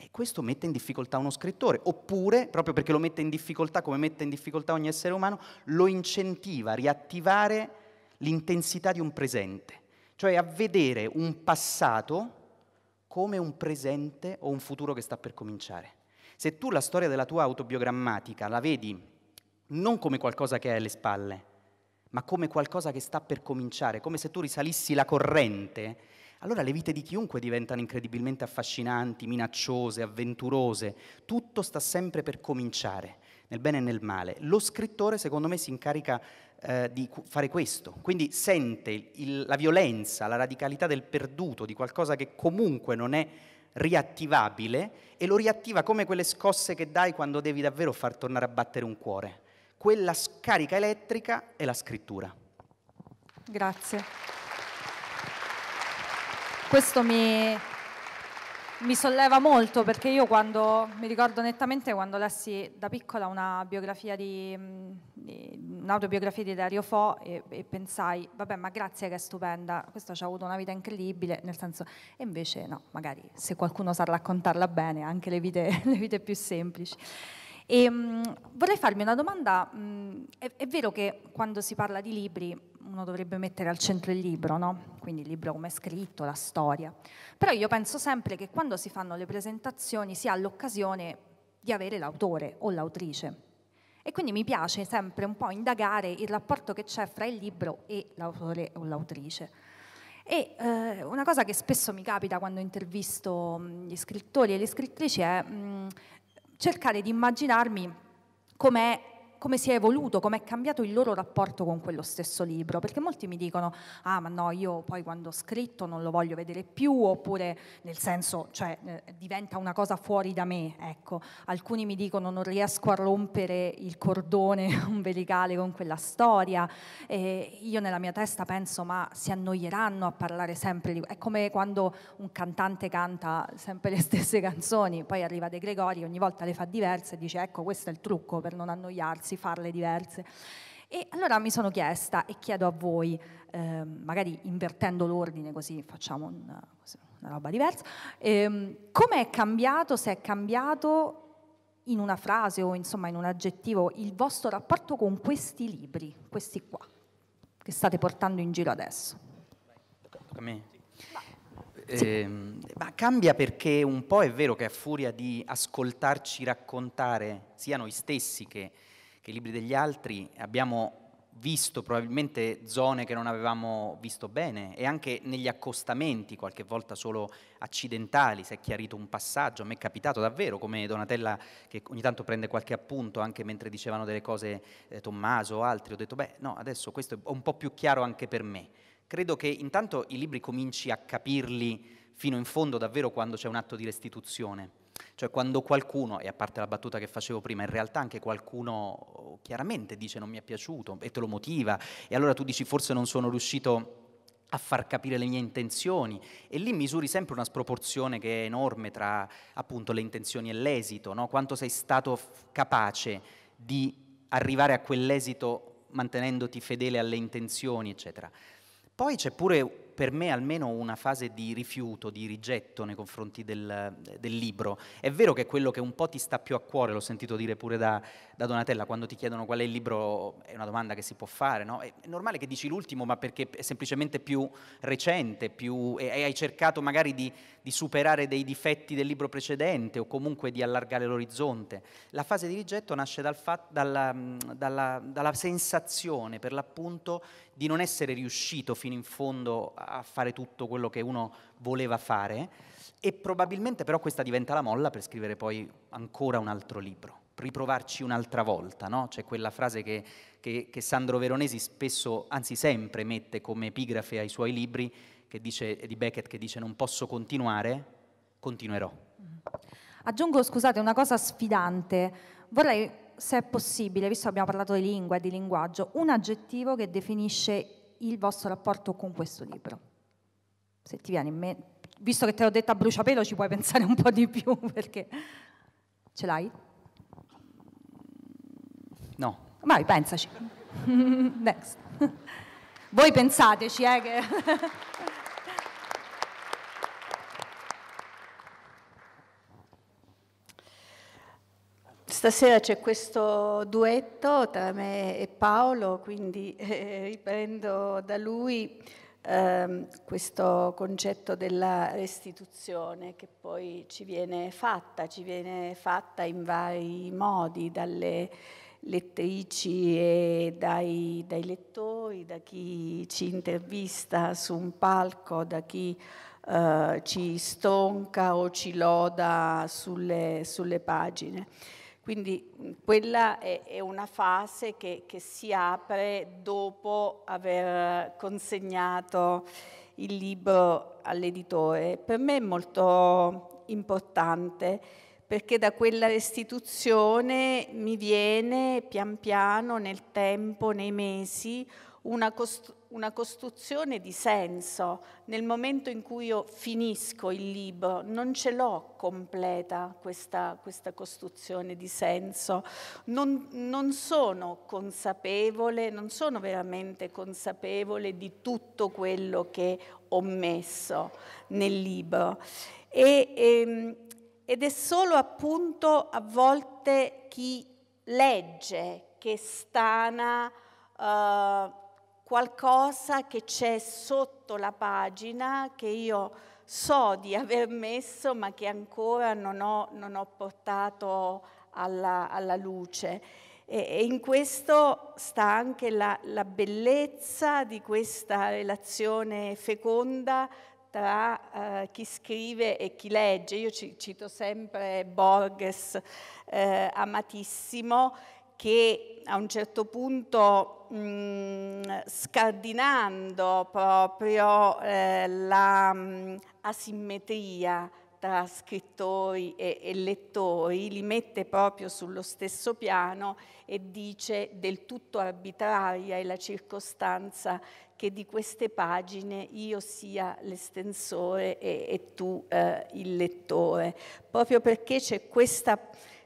e questo mette in difficoltà uno scrittore, oppure, proprio perché lo mette in difficoltà come mette in difficoltà ogni essere umano, lo incentiva a riattivare l'intensità di un presente, cioè a vedere un passato come un presente o un futuro che sta per cominciare. Se tu la storia della tua autobiogrammatica la vedi non come qualcosa che hai alle spalle, ma come qualcosa che sta per cominciare, come se tu risalissi la corrente allora le vite di chiunque diventano incredibilmente affascinanti, minacciose, avventurose. Tutto sta sempre per cominciare, nel bene e nel male. Lo scrittore, secondo me, si incarica eh, di fare questo. Quindi sente il, la violenza, la radicalità del perduto, di qualcosa che comunque non è riattivabile e lo riattiva come quelle scosse che dai quando devi davvero far tornare a battere un cuore. Quella scarica elettrica è la scrittura. Grazie questo mi, mi solleva molto perché io quando, mi ricordo nettamente quando lessi da piccola una biografia di, un'autobiografia di Dario Fo e, e, pensai, vabbè ma grazie che è stupenda, questa ci ha avuto una vita incredibile, nel senso, e invece no, magari se qualcuno sa raccontarla bene, anche le vite, le vite più semplici. E, ehm, mh, vorrei farmi una domanda, mh, è, è vero che quando si parla di libri uno dovrebbe mettere al centro il libro, no? quindi il libro come è scritto, la storia. Però io penso sempre che quando si fanno le presentazioni si ha l'occasione di avere l'autore o l'autrice. E quindi mi piace sempre un po' indagare il rapporto che c'è fra il libro e l'autore o l'autrice. E eh, una cosa che spesso mi capita quando intervisto mm, gli scrittori e le scrittrici è mh, mm, cercare di immaginarmi com'è come si è evoluto, come è cambiato il loro rapporto con quello stesso libro, perché molti mi dicono, ah ma no, io poi quando ho scritto non lo voglio vedere più, oppure nel senso, cioè, eh, diventa una cosa fuori da me, ecco. Alcuni mi dicono non riesco a rompere il cordone umbilicale con quella storia, e io nella mia testa penso, ma si annoieranno a parlare sempre di... È come quando un cantante canta sempre le stesse canzoni, poi arriva De Gregori, ogni volta le fa diverse e dice, ecco questo è il trucco per non annoiarsi farsi farle diverse. E allora mi sono chiesta e chiedo a voi, eh, magari invertendo l'ordine così facciamo una, una roba diversa, eh, come è cambiato, se è cambiato in una frase o insomma in un aggettivo il vostro rapporto con questi libri, questi qua, che state portando in giro adesso? Eh, sì. Ehm, ma cambia perché un po' è vero che a furia di ascoltarci raccontare sia noi stessi che che i libri degli altri abbiamo visto probabilmente zone che non avevamo visto bene e anche negli accostamenti, qualche volta solo accidentali, si è chiarito un passaggio, a me è capitato davvero, come Donatella che ogni tanto prende qualche appunto anche mentre dicevano delle cose eh, Tommaso o altri, ho detto beh no, adesso questo è un po' più chiaro anche per me. Credo che intanto i libri cominci a capirli fino in fondo davvero quando c'è un atto di restituzione cioè quando qualcuno, e a parte la battuta che facevo prima, in realtà anche qualcuno oh, chiaramente dice non mi è piaciuto e te lo motiva, e allora tu dici forse non sono riuscito a far capire le mie intenzioni e lì misuri sempre una sproporzione che è enorme tra appunto le intenzioni e l'esito, no? quanto sei stato f- capace di arrivare a quell'esito mantenendoti fedele alle intenzioni, eccetera. Poi c'è pure per me almeno una fase di rifiuto, di rigetto nei confronti del, del, libro. È vero che quello che un po' ti sta più a cuore, l'ho sentito dire pure da, da Donatella, quando ti chiedono qual è il libro, è una domanda che si può fare, no? È normale che dici l'ultimo, ma perché è semplicemente più recente, più, e, e hai cercato magari di di superare dei difetti del libro precedente o comunque di allargare l'orizzonte. La fase di rigetto nasce dal fa- dalla, mm, dalla, dalla sensazione, per l'appunto, di non essere riuscito fino in fondo a fare tutto quello che uno voleva fare e probabilmente però questa diventa la molla per scrivere poi ancora un altro libro riprovarci un'altra volta, no? C'è quella frase che, che, che Sandro Veronesi spesso, anzi sempre, mette come epigrafe ai suoi libri, dice, di Beckett che dice non posso continuare, continuerò. Mm-hmm. Aggiungo, scusate, una cosa sfidante. Vorrei, se è possibile, visto che abbiamo parlato di lingua e di linguaggio, un aggettivo che definisce il vostro rapporto con questo libro. Se ti viene in mente, visto che te l'ho detta a bruciapelo, ci puoi pensare un po' di più perché ce l'hai? No. Vai, pensaci. Next. Voi pensateci, eh, che... Stasera c'è questo duetto tra me e Paolo, quindi eh, riprendo da lui eh, questo concetto della restituzione che poi ci viene fatta, ci viene fatta in vari modi dalle lettrici e dai, dai lettori, da chi ci intervista su un palco, da chi eh, ci stonca o ci loda sulle, sulle pagine. Quindi mm, quella è, è una fase che, che, si apre dopo aver consegnato il libro all'editore. Per me è molto importante perché da quella restituzione mi viene pian piano nel tempo, nei mesi, una, costruzione una costruzione di senso nel momento in cui io finisco il libro, non ce l'ho completa questa, questa costruzione di senso, non, non, sono consapevole, non sono veramente consapevole di tutto quello che ho messo nel libro. E, e, ehm, ed è solo appunto a volte chi legge che stana... Uh, qualcosa che c'è sotto la pagina che io so di aver messo ma che ancora non ho, non ho portato alla, alla luce. E, e, in questo sta anche la, la bellezza di questa relazione feconda tra eh, chi scrive e chi legge. Io ci, cito sempre Borges, eh, amatissimo, che a un certo punto mh, mm, scardinando proprio eh, l'asimmetria la, mm, tra scrittori e, e lettori, li mette proprio sullo stesso piano e dice del tutto arbitraria è la circostanza che di queste pagine io sia l'estensore e, e, tu eh, il lettore, proprio perché c'è questa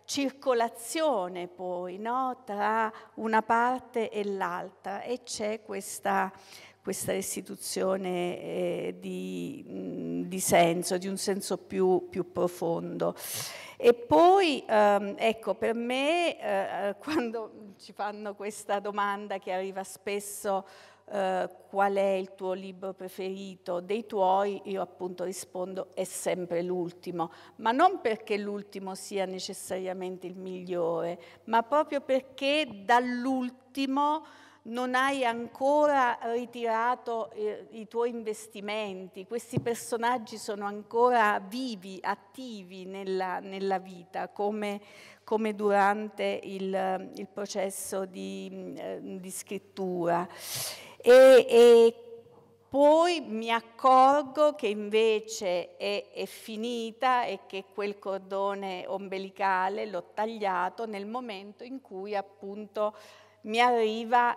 circolazione poi no? tra una parte e l'altra e c'è questa, questa restituzione eh, di, di, senso, di un senso più, più profondo. E poi, ehm, ecco, per me, eh, eh quando ci fanno questa domanda che arriva spesso eh, qual è il tuo libro preferito dei tuoi, io appunto rispondo è sempre l'ultimo, ma non perché l'ultimo sia necessariamente il migliore, ma proprio perché dall'ultimo non hai ancora ritirato eh, i tuoi investimenti, questi personaggi sono ancora vivi, attivi nella, nella vita, come, come, durante il, il processo di, mm, eh, di scrittura. E, e poi mi accorgo che invece è, è, finita e che quel cordone ombelicale l'ho tagliato nel momento in cui appunto mi arriva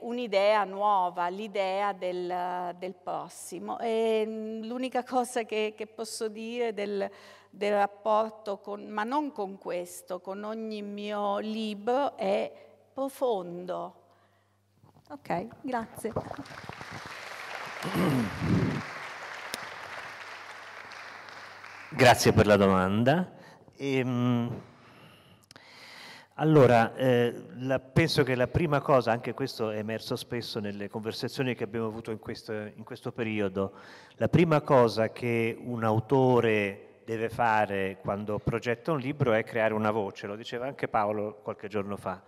un'idea nuova, l'idea del, del, prossimo. l'unica cosa che, che, posso dire del, del rapporto, con, ma non con questo, con ogni mio libro, è profondo Ok, grazie. Grazie per la domanda. Ehm, allora, eh, la, penso che la prima cosa, anche questo è emerso spesso nelle conversazioni che abbiamo avuto in questo, in questo periodo, la prima cosa che un autore deve fare quando progetta un libro è creare una voce, lo diceva anche Paolo qualche giorno fa,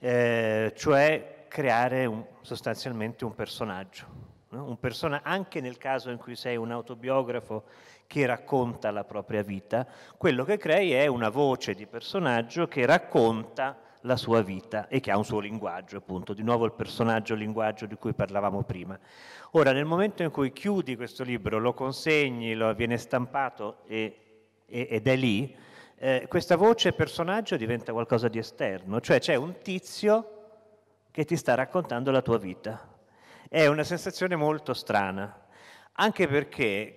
eh, cioè creare un, sostanzialmente un personaggio, no? un persona, anche nel caso in cui sei un autobiografo che racconta la propria vita, quello che crei è una voce di personaggio che racconta la sua vita e che ha un suo linguaggio, appunto, di nuovo il personaggio linguaggio di cui parlavamo prima. Ora, nel momento in cui chiudi questo libro, lo consegni, lo viene stampato e, e, ed è lì, eh, questa voce personaggio diventa qualcosa di esterno, cioè c'è un tizio che ti sta raccontando la tua vita. È una sensazione molto strana, anche perché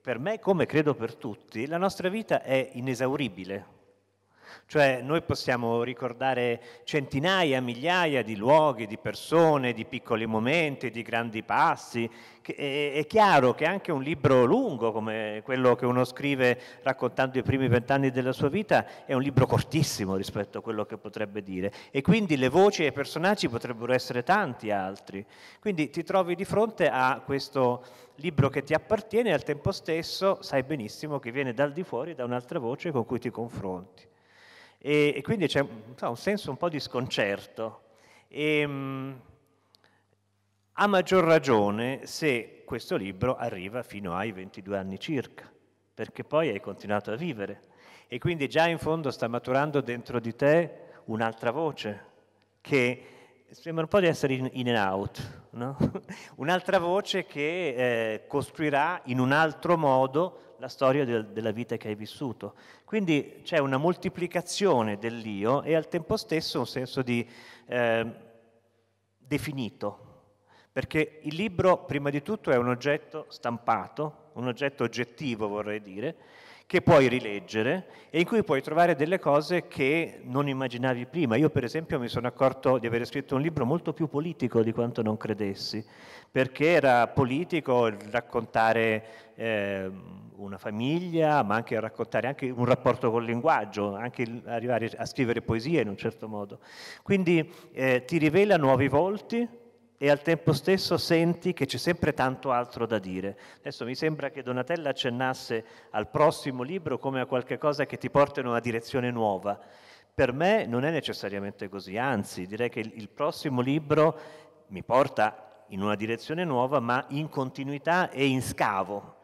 per me, come credo per tutti, la nostra vita è inesauribile. Cioè noi possiamo ricordare centinaia, migliaia di luoghi, di persone, di piccoli momenti, di grandi passi. È chiaro che anche un libro lungo come quello che uno scrive raccontando i primi vent'anni della sua vita è un libro cortissimo rispetto a quello che potrebbe dire. E quindi le voci e i personaggi potrebbero essere tanti altri. Quindi ti trovi di fronte a questo libro che ti appartiene e al tempo stesso sai benissimo che viene dal di fuori da un'altra voce con cui ti confronti. E, e quindi c'è so, un senso un po' di sconcerto. E, ehm, mh, a maggior ragione se questo libro arriva fino ai 22 anni circa, perché poi hai continuato a vivere. E quindi già in fondo sta maturando dentro di te un'altra voce che sembra un po' di essere in, and out, no? un'altra voce che eh, costruirà in un altro modo la storia del, della vita che hai vissuto. Quindi c'è una moltiplicazione dell'io e al tempo stesso un senso di eh, definito, perché il libro prima di tutto è un oggetto stampato, un oggetto oggettivo vorrei dire, che puoi rileggere e in cui puoi trovare delle cose che non immaginavi prima. Io per esempio mi sono accorto di aver scritto un libro molto più politico di quanto non credessi, perché era politico raccontare eh, una famiglia, ma anche raccontare anche un rapporto col linguaggio, anche arrivare a scrivere poesie in un certo modo. Quindi eh, ti rivela nuovi volti e al tempo stesso senti che c'è sempre tanto altro da dire. Adesso mi sembra che Donatella accennasse al prossimo libro come a qualcosa che ti porta in una direzione nuova. Per me non è necessariamente così, anzi direi che il prossimo libro mi porta in una direzione nuova ma in continuità e in scavo.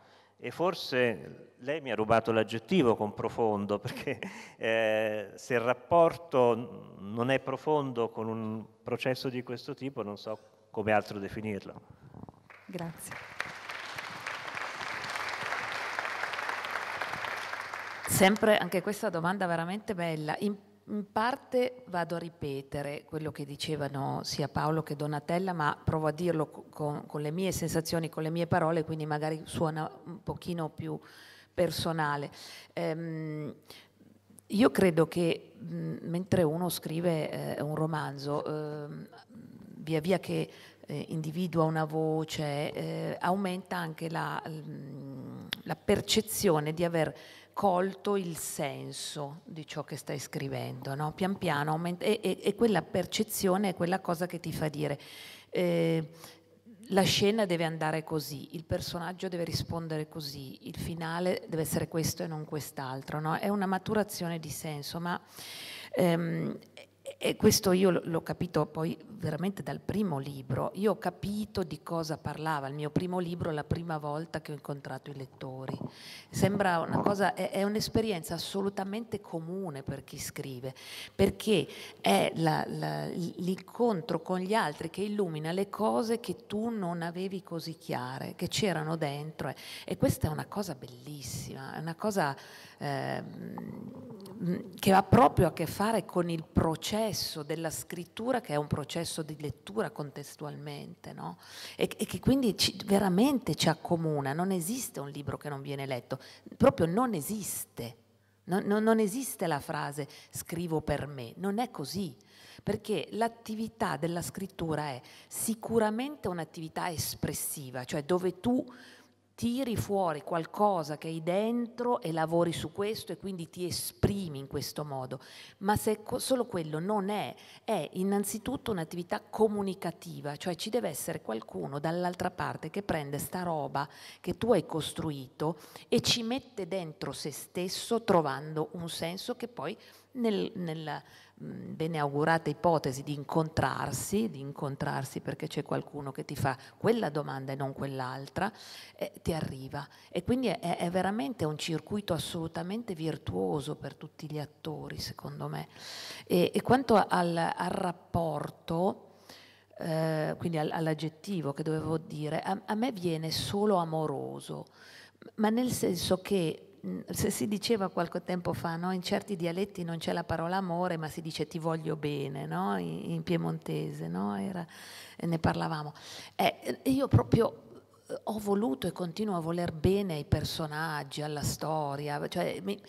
E forse lei mi ha rubato l'aggettivo con profondo, perché eh, se il rapporto non è profondo con un processo di questo tipo, non so come altro definirlo. Grazie. Sempre anche questa domanda veramente bella. In, in parte vado a ripetere quello che dicevano sia Paolo che Donatella, ma provo a dirlo con, con le mie sensazioni, con le mie parole, quindi magari suona un pochino più personale. Ehm, io credo che mh, mentre uno scrive eh, un romanzo, eh, via via che eh, individua una voce, eh, aumenta anche la, mm, la, percezione di aver colto il senso di ciò che stai scrivendo, no? pian piano aumenta, e, e, e, quella percezione è quella cosa che ti fa dire eh, la scena deve andare così, il personaggio deve rispondere così, il finale deve essere questo e non quest'altro, no? è una maturazione di senso, ma ehm, e questo io l'ho capito poi veramente dal primo libro. Io ho capito di cosa parlava il mio primo libro la prima volta che ho incontrato i lettori. Sembra una cosa, è, è un'esperienza assolutamente comune per chi scrive, perché è la, la, l'incontro con gli altri che illumina le cose che tu non avevi così chiare, che c'erano dentro. E questa è una cosa bellissima, è una cosa Ehm, che ha proprio a che fare con il processo della scrittura, che è un processo di lettura contestualmente, no? e, e, che quindi ci, veramente ci accomuna. Non esiste un libro che non viene letto, proprio non esiste. non, non, non esiste la frase scrivo per me, non è così perché l'attività della scrittura è sicuramente un'attività espressiva, cioè dove tu tiri fuori qualcosa che hai dentro e lavori su questo e quindi ti esprimi in questo modo, ma se solo quello non è, è innanzitutto un'attività comunicativa, cioè ci deve essere qualcuno dall'altra parte che prende sta roba che tu hai costruito e ci mette dentro se stesso trovando un senso che poi nel, nel bene augurata ipotesi di incontrarsi, di incontrarsi perché c'è qualcuno che ti fa quella domanda e non quell'altra, eh, ti arriva. E quindi è, è, veramente un circuito assolutamente virtuoso per tutti gli attori, secondo me. E, e quanto al, al rapporto, eh, quindi all, all'aggettivo che dovevo dire, a, a me viene solo amoroso, ma nel senso che se si diceva qualche tempo fa, no? in certi dialetti non c'è la parola amore, ma si dice ti voglio bene, no? in, in, piemontese, no? Era, ne parlavamo. Eh, io proprio eh, ho voluto e continuo a voler bene ai personaggi, alla storia, cioè, mi,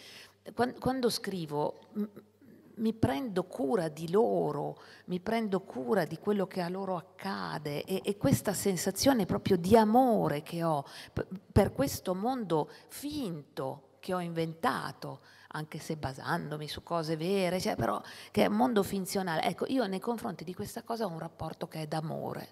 quando, quando scrivo mi prendo cura di loro, mi prendo cura di quello che a loro accade e, e, questa sensazione proprio di amore che ho per questo mondo finto che ho inventato, anche se basandomi su cose vere, cioè però che è un mondo finzionale. Ecco, io nei confronti di questa cosa ho un rapporto che è d'amore.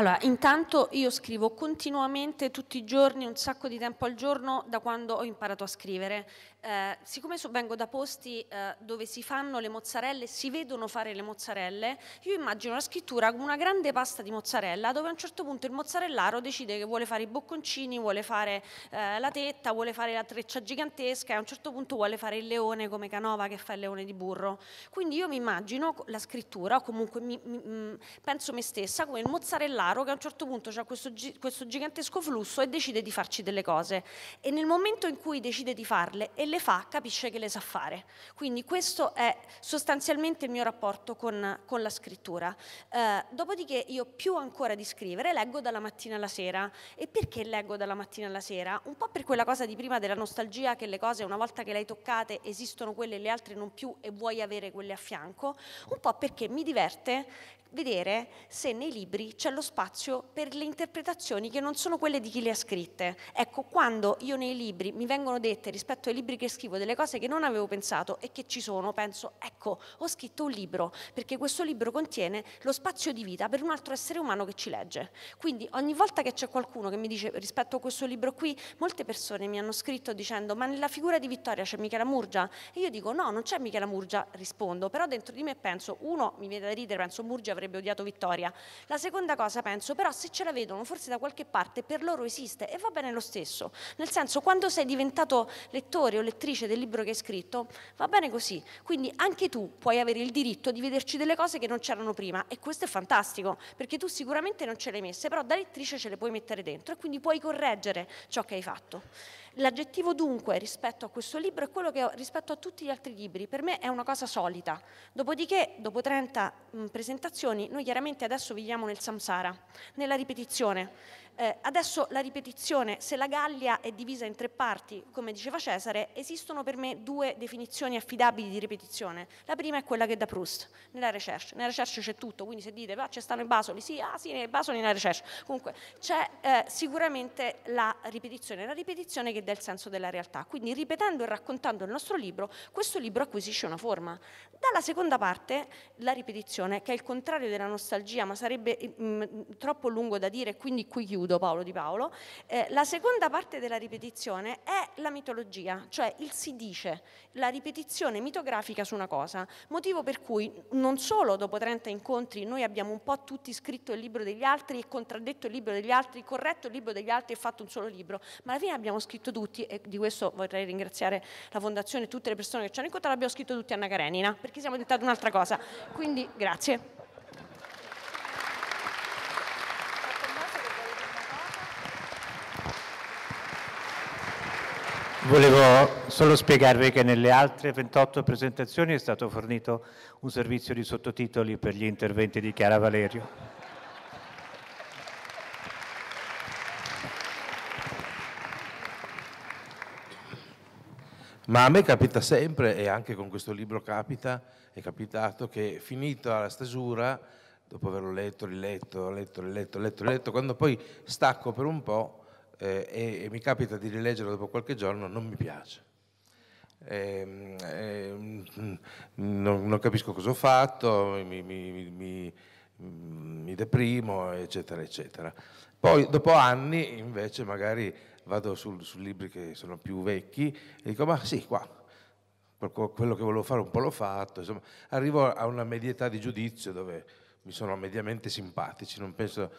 Allora, intanto io scrivo continuamente tutti i giorni, un sacco di tempo al giorno, da quando ho imparato a scrivere. Eh, siccome vengo da posti eh, dove si fanno le mozzarelle, si vedono fare le mozzarelle, io immagino la scrittura come una grande pasta di mozzarella dove a un certo punto il mozzarellaro decide che vuole fare i bocconcini, vuole fare eh, la tetta, vuole fare la treccia gigantesca e a un certo punto vuole fare il leone come Canova che fa il leone di burro. Quindi io mi immagino la scrittura, o comunque mi, mi, mm, penso me stessa, come il mozzarellaro denaro che a un certo punto ha questo, questo gigantesco flusso e decide di farci delle cose e nel momento in cui decide di farle e le fa capisce che le sa fare. Quindi questo è sostanzialmente il mio rapporto con, con la scrittura. Eh, dopodiché io più ancora di scrivere leggo dalla mattina alla sera e perché leggo dalla mattina alla sera? Un po' per quella cosa di prima della nostalgia che le cose una volta che le hai toccate esistono quelle e le altre non più e vuoi avere quelle a fianco, un po' perché mi diverte vedere se nei libri c'è lo spazio per le interpretazioni che non sono quelle di chi le ha scritte. Ecco, quando io nei libri mi vengono dette rispetto ai libri che scrivo delle cose che non avevo pensato e che ci sono, penso, ecco, ho scritto un libro, perché questo libro contiene lo spazio di vita per un altro essere umano che ci legge. Quindi ogni volta che c'è qualcuno che mi dice rispetto a questo libro qui, molte persone mi hanno scritto dicendo ma nella figura di Vittoria c'è Michela Murgia? E io dico no, non c'è Michela Murgia, rispondo, però dentro di me penso, uno mi viene da ridere, penso Murgia avrebbe odiato Vittoria. La seconda cosa penso, però se ce la vedono forse da qualche parte per loro esiste e va bene lo stesso. Nel senso, quando sei diventato lettore o lettrice del libro che hai scritto, va bene così. Quindi anche tu puoi avere il diritto di vederci delle cose che non c'erano prima e questo è fantastico, perché tu sicuramente non ce le hai messe, però da lettrice ce le puoi mettere dentro e quindi puoi correggere ciò che hai fatto. L'aggettivo dunque rispetto a questo libro è quello che ho, rispetto a tutti gli altri libri, per me è una cosa solita. Dopodiché, dopo 30 mh, presentazioni, noi chiaramente adesso viviamo nel samsara, nella ripetizione. Eh, adesso la ripetizione, se la Gallia è divisa in tre parti, come diceva Cesare, esistono per me due definizioni affidabili di ripetizione. La prima è quella che da Proust, nella recherche. Nella recherche c'è tutto, quindi se dite, ah, ci stanno i basoli, sì, ah sì, i basoli nella recherche. Comunque c'è eh, sicuramente la ripetizione, la ripetizione che dà il senso della realtà. Quindi ripetendo e raccontando il nostro libro, questo libro acquisisce una forma. Dalla seconda parte, la ripetizione, che è il contrario della nostalgia, ma sarebbe mh, mm, troppo lungo da dire, quindi qui chiudo chiudo Paolo di Paolo, eh, la seconda parte della ripetizione è la mitologia, cioè il si dice, la ripetizione mitografica su una cosa, motivo per cui non solo dopo 30 incontri noi abbiamo un po' tutti scritto il libro degli altri, contraddetto il libro degli altri, corretto il libro degli altri e fatto un solo libro, ma alla fine abbiamo scritto tutti e di questo vorrei ringraziare la Fondazione e tutte le persone che ci hanno incontrato, abbiamo scritto tutti Anna Karenina, perché siamo diventati un'altra cosa. Quindi grazie. Volevo solo spiegarvi che nelle altre 28 presentazioni è stato fornito un servizio di sottotitoli per gli interventi di Chiara Valerio. Ma a me capita sempre, e anche con questo libro capita, è capitato che finita la stesura, dopo averlo letto, riletto, letto, riletto, letto, riletto, quando poi stacco per un po', eh, e, e, mi capita di rileggerlo dopo qualche giorno, non mi piace. Eh, eh, non, non, capisco cosa ho fatto, mi, mi, mi, mi, deprimo, eccetera, eccetera. Poi dopo anni invece magari vado su, su libri che sono più vecchi e dico ma sì, qua, quello che volevo fare un po' l'ho fatto, insomma, arrivo a una medietà di giudizio dove mi sono mediamente simpatici, penso,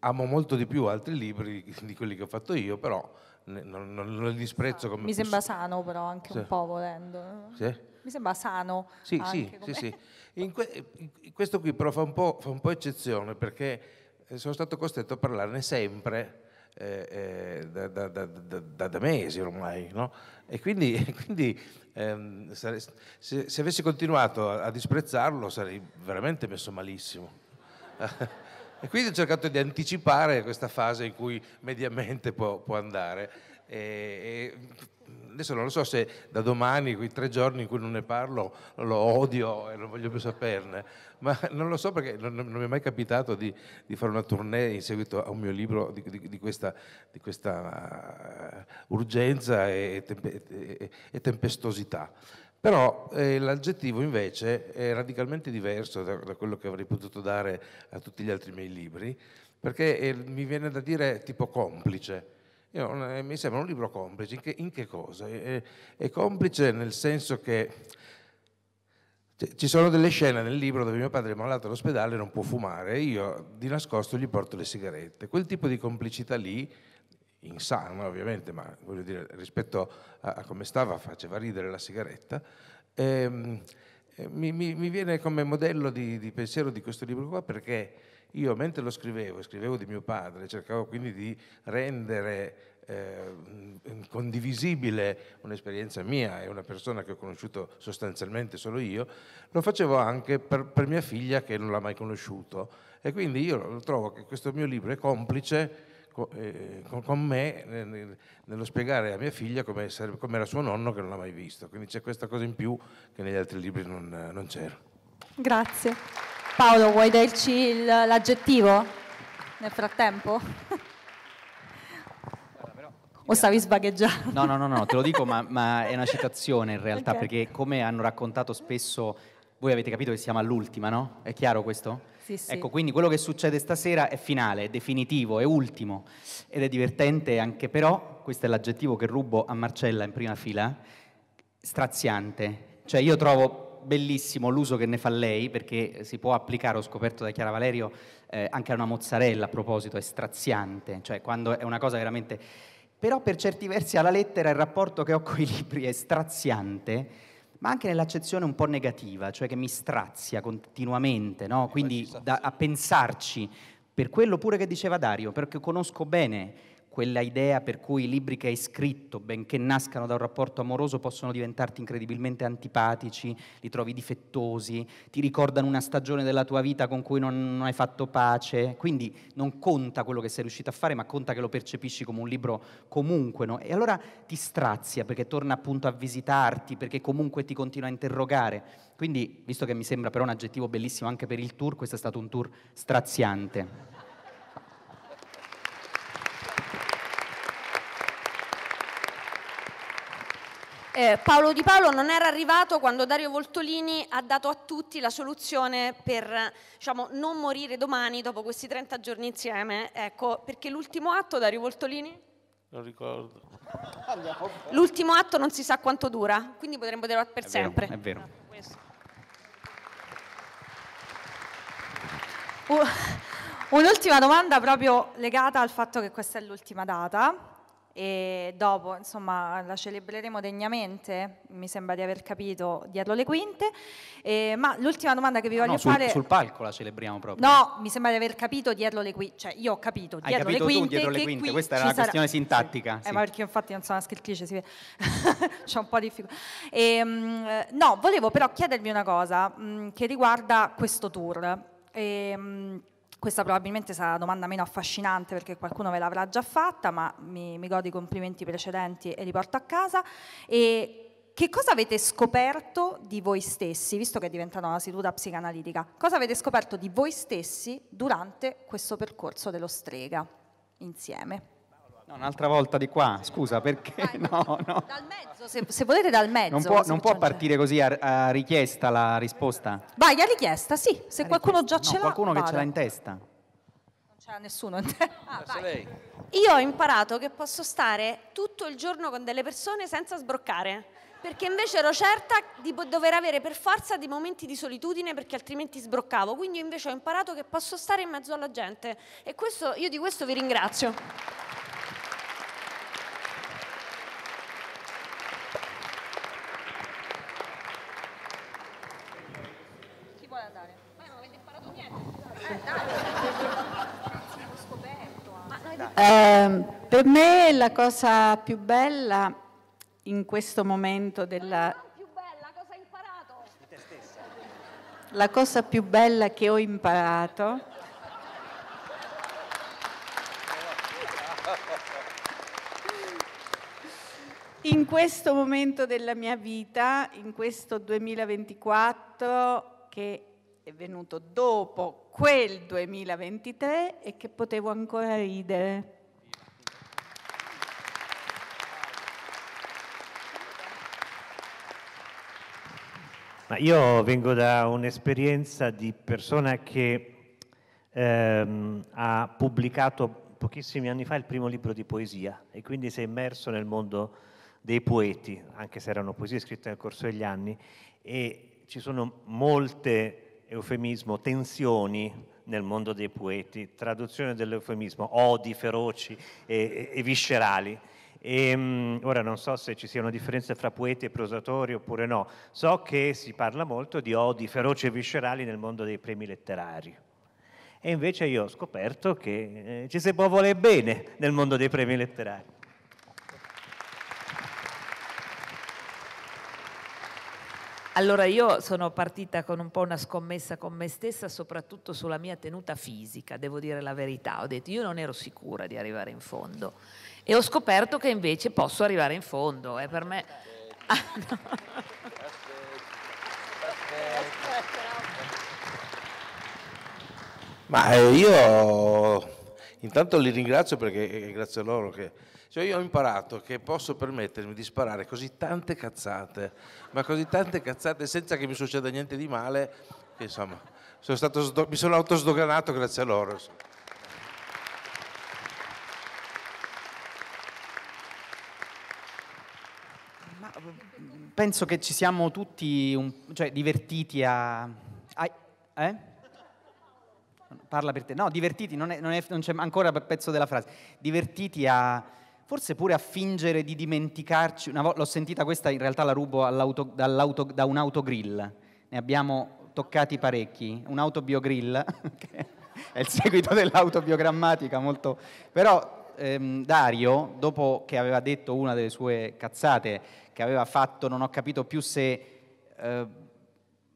amo molto di più altri libri di quelli che ho fatto io, però non, non, non li disprezzo ah, come... Mi posso... sembra sano però anche sì. un po' volendo. Sì? Mi sembra sano. Sì, sì, come... sì, sì. Que... questo qui però fa un, fa un po' eccezione perché sono stato costretto a parlarne sempre eh, eh da, da, da, da, mesi ormai. No? E quindi, quindi ehm, sare, se, se, avessi continuato a, a, disprezzarlo sarei veramente messo malissimo. e quindi ho cercato di anticipare questa fase in cui mediamente può, può andare. E, e, adesso non lo so se da domani, quei tre giorni in cui non ne parlo, lo odio e non voglio più saperne, ma non lo so perché non, non mi è mai capitato di, di, fare una tournée in seguito a un mio libro di, di, di questa, questa uh, urgenza e, tempe, e, e, tempestosità. Però eh, l'aggettivo invece è radicalmente diverso da, da quello che avrei potuto dare a tutti gli altri miei libri, perché eh, mi viene da dire tipo complice io, eh, mi sembra un libro complice, in che, in che cosa? È, è, complice nel senso che ci sono delle scene nel libro dove mio padre è malato all'ospedale e non può fumare e io di nascosto gli porto le sigarette. Quel tipo di complicità lì, insana ovviamente, ma voglio dire, rispetto a, a come stava faceva ridere la sigaretta, ehm, eh, mi, mi, mi, viene come modello di, di pensiero di questo libro qua perché io mentre lo scrivevo, scrivevo di mio padre, cercavo quindi di rendere eh, condivisibile un'esperienza mia e una persona che ho conosciuto sostanzialmente solo io, lo facevo anche per, per mia figlia che non l'ha mai conosciuto. E quindi io trovo che questo mio libro è complice eh, con, me nello spiegare a mia figlia come, era suo nonno che non l'ha mai visto. Quindi c'è questa cosa in più che negli altri libri non, non c'era. Grazie. Paolo, vuoi darci l'aggettivo nel frattempo? O stavi sbagheggiando? No, no, no, no, te lo dico, ma, ma è una citazione in realtà, okay. perché come hanno raccontato spesso, voi avete capito che siamo all'ultima, no? È chiaro questo? Sì, sì. Ecco, quindi quello che succede stasera è finale, è definitivo, è ultimo ed è divertente anche però, questo è l'aggettivo che rubo a Marcella in prima fila, straziante. Cioè io trovo bellissimo l'uso che ne fa lei, perché si può applicare, ho scoperto da Chiara Valerio, eh, anche a una mozzarella a proposito, è straziante, cioè quando è una cosa veramente... Però per certi versi alla lettera il rapporto che ho con i libri è straziante, ma anche nell'accezione un po' negativa, cioè che mi strazia continuamente, no? Eh, quindi da, a pensarci, per quello pure che diceva Dario, perché conosco bene quella idea per cui i libri che hai scritto, benché nascano da un rapporto amoroso, possono diventarti incredibilmente antipatici, li trovi difettosi, ti ricordano una stagione della tua vita con cui non, non hai fatto pace, quindi non conta quello che sei riuscito a fare, ma conta che lo percepisci come un libro comunque, no? E allora ti strazia perché torna appunto a visitarti, perché comunque ti continua a interrogare. Quindi, visto che mi sembra però un aggettivo bellissimo anche per il tour, questo è stato un tour straziante. Eh, Paolo Di Paolo non era arrivato quando Dario Voltolini ha dato a tutti la soluzione per diciamo, non morire domani dopo questi 30 giorni insieme. Ecco, perché l'ultimo atto, Dario Voltolini? Lo ricordo. L'ultimo atto non si sa quanto dura, quindi potremmo dirlo per è sempre. Vero, è vero. Uh, un'ultima domanda proprio legata al fatto che questa è l'ultima data e dopo insomma, la celebreremo degnamente, mi sembra di aver capito, dietro le quinte, eh, ma l'ultima domanda che vi ah, voglio no, sul, fare... sul palco la celebriamo proprio. No, mi sembra di aver capito dietro le quinte, cioè io ho capito dietro capito le quinte. Tu, dietro le quinte, questa era una sarà... questione sintattica. Eh, sì. Eh, ma perché infatti non sono una scrittrice, si vede, c'è un po' di difficoltà. E, ehm, no, volevo però chiedervi una cosa mh, mm, che riguarda questo tour. E, ehm, mh, questa probabilmente sarà la domanda meno affascinante perché qualcuno ve l'avrà già fatta, ma mi, mi godo i complimenti precedenti e li porto a casa. E che cosa avete scoperto di voi stessi, visto che è diventata una seduta psicanalitica? Cosa avete scoperto di voi stessi durante questo percorso dello strega insieme? No, un'altra volta di qua, scusa, perché Dai, ah, no, no. Dal mezzo, se, se, volete dal mezzo. Non può, non può partire così a, a, richiesta la risposta? Vai, a richiesta, sì, se a qualcuno richiesta. già ce no, l'ha. qualcuno vado. che ce l'ha in testa. Non ce l'ha nessuno in testa. Ah, Io ho imparato che posso stare tutto il giorno con delle persone senza sbroccare, perché invece ero certa di dover avere per forza dei momenti di solitudine perché altrimenti sbroccavo, quindi invece ho imparato che posso stare in mezzo alla gente e questo, io di questo vi ringrazio. Ehm, per me la cosa più bella in questo momento della... La cosa più bella che ho imparato in questo momento della mia vita, in questo 2024 che è venuto dopo quel 2023 e che potevo ancora ridere. Ma io vengo da un'esperienza di persona che ehm, ha pubblicato pochissimi anni fa il primo libro di poesia e quindi si è immerso nel mondo dei poeti, anche se erano poesie scritte nel corso degli anni, e ci sono molte eufemismo, tensioni nel mondo dei poeti, traduzione dell'eufemismo, odi feroci e, e viscerali. E, um, ora non so se ci sia una differenza tra poeti e prosatori oppure no, so che si parla molto di odi feroci e viscerali nel mondo dei premi letterari. E invece io ho scoperto che eh, ci si può voler bene nel mondo dei premi letterari. Allora io sono partita con un po' una scommessa con me stessa, soprattutto sulla mia tenuta fisica, devo dire la verità. Ho detto io non ero sicura di arrivare in fondo e ho scoperto che invece posso arrivare in fondo. È eh, per me... Ah, Ma eh, io intanto li ringrazio perché è eh, grazie a loro che cioè io ho imparato che posso permettermi di sparare così tante cazzate, ma così tante cazzate senza che mi succeda niente di male, che insomma sono stato, mi sono autosdoganato grazie a loro. Ma mm, penso che ci siamo tutti un, cioè, divertiti a... a eh? parla per te. No, divertiti, non, è, non, è, non, c'è ancora pezzo della frase. Divertiti a, forse pure a fingere di dimenticarci. Una volta l'ho sentita questa, in realtà la rubo da un autogrill. Ne abbiamo toccati parecchi. Un autobiogrill, che è il seguito dell'autobiogrammatica, molto... Però ehm, Dario, dopo che aveva detto una delle sue cazzate, che aveva fatto, non ho capito più se... Eh,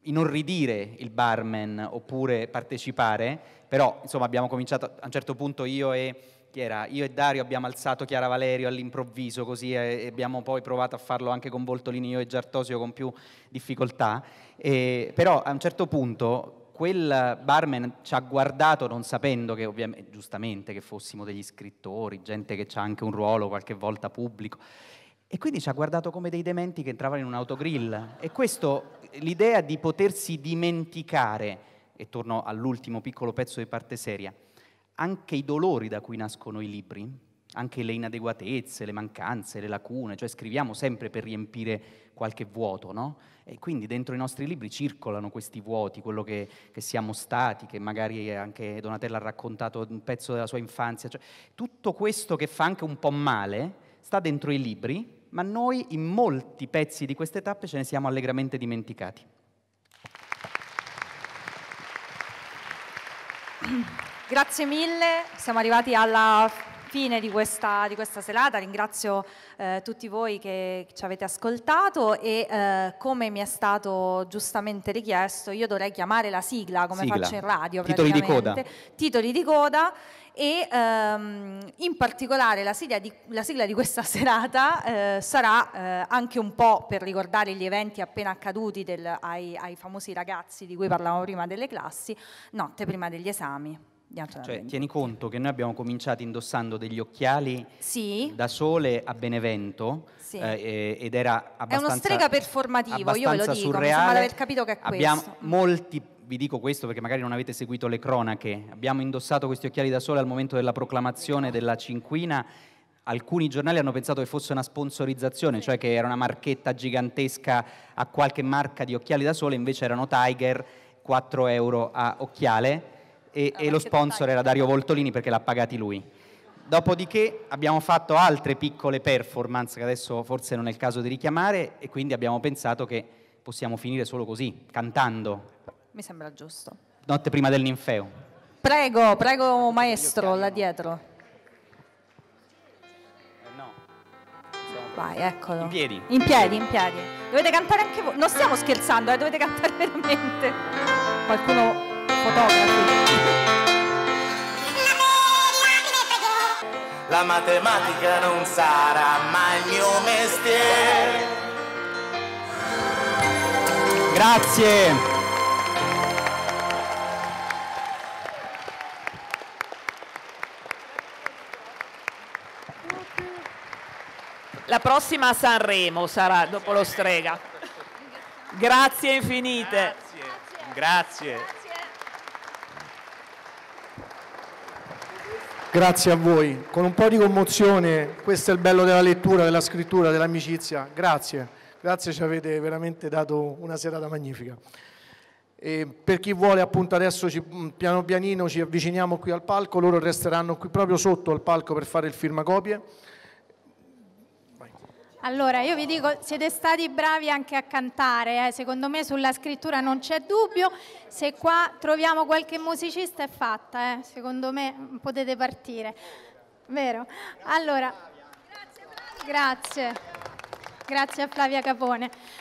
inorridire il barman oppure partecipare, però insomma abbiamo cominciato a un certo punto io e chi era? Io e Dario abbiamo alzato Chiara Valerio all'improvviso così e abbiamo poi provato a farlo anche con Voltolini io e Giartosio con più difficoltà, e, però a un certo punto quel barman ci ha guardato non sapendo che ovviamente, giustamente, che fossimo degli scrittori, gente che ha anche un ruolo qualche volta pubblico, e quindi ci ha guardato come dei dementi che entravano in un autogrill. E questo, l'idea di potersi dimenticare, e torno all'ultimo piccolo pezzo di parte seria, anche i dolori da cui nascono i libri, anche le inadeguatezze, le mancanze, le lacune, cioè scriviamo sempre per riempire qualche vuoto, no? E quindi dentro i nostri libri circolano questi vuoti, quello che, che siamo stati, che magari anche Donatella ha raccontato un pezzo della sua infanzia, cioè, tutto questo che fa anche un po' male sta dentro i libri, ma noi in molti pezzi di queste tappe ce ne siamo allegramente dimenticati. Applausi Grazie mille, siamo arrivati alla fine di questa, di questa serata, ringrazio eh, tutti voi che ci avete ascoltato e eh, come mi è stato giustamente richiesto io dovrei chiamare la sigla come sigla. faccio in radio titoli di coda titoli di coda e ehm, in particolare la sigla, di, la sigla di questa serata eh, sarà eh, anche un po' per ricordare gli eventi appena accaduti del, ai, ai famosi ragazzi di cui parlavamo prima delle classi, notte prima degli esami. Cioè, tieni conto che noi abbiamo cominciato indossando degli occhiali sì. da sole a Benevento sì. eh, ed era abbastanza È uno strega performativo, io ve lo dico, surreale. mi sembra aver capito che è abbiamo molti vi dico questo perché magari non avete seguito le cronache. Abbiamo indossato questi occhiali da sole al momento della proclamazione della cinquina alcuni giornali hanno pensato che fosse una sponsorizzazione, cioè che era una marchetta gigantesca a qualche marca di occhiali da sole, invece erano Tiger, 4 euro a occhiale e, ah, e lo sponsor era Dario Voltolini perché l'ha pagati lui. Dopodiché abbiamo fatto altre piccole performance che adesso forse non è il caso di richiamare e quindi abbiamo pensato che possiamo finire solo così, cantando. Mi sembra giusto. Notte prima del ninfeo. Prego, prego maestro là dietro. Eh, no. Vai, eccolo. In piedi. In piedi, in piedi. Dovete cantare anche voi. Non stiamo scherzando, eh, dovete cantare veramente. Qualcuno fotografi. La matematica non sarà mai il mio mestiere. Grazie. La prossima a Sanremo sarà dopo lo strega. Grazie infinite. Grazie. Grazie. Grazie a voi. Con un po' di commozione, questo è il bello della lettura, della scrittura, dell'amicizia. Grazie, grazie, ci avete veramente dato una serata magnifica. E per chi vuole appunto adesso ci, mm, piano pianino ci avviciniamo qui al palco, loro resteranno qui proprio sotto al palco per fare il firmacopie. Allora, io vi dico, siete stati bravi anche a cantare, eh? secondo me sulla scrittura non c'è dubbio, se qua troviamo qualche musicista è fatta, eh? secondo me potete partire, vero? Allora, grazie, grazie a Flavia Capone.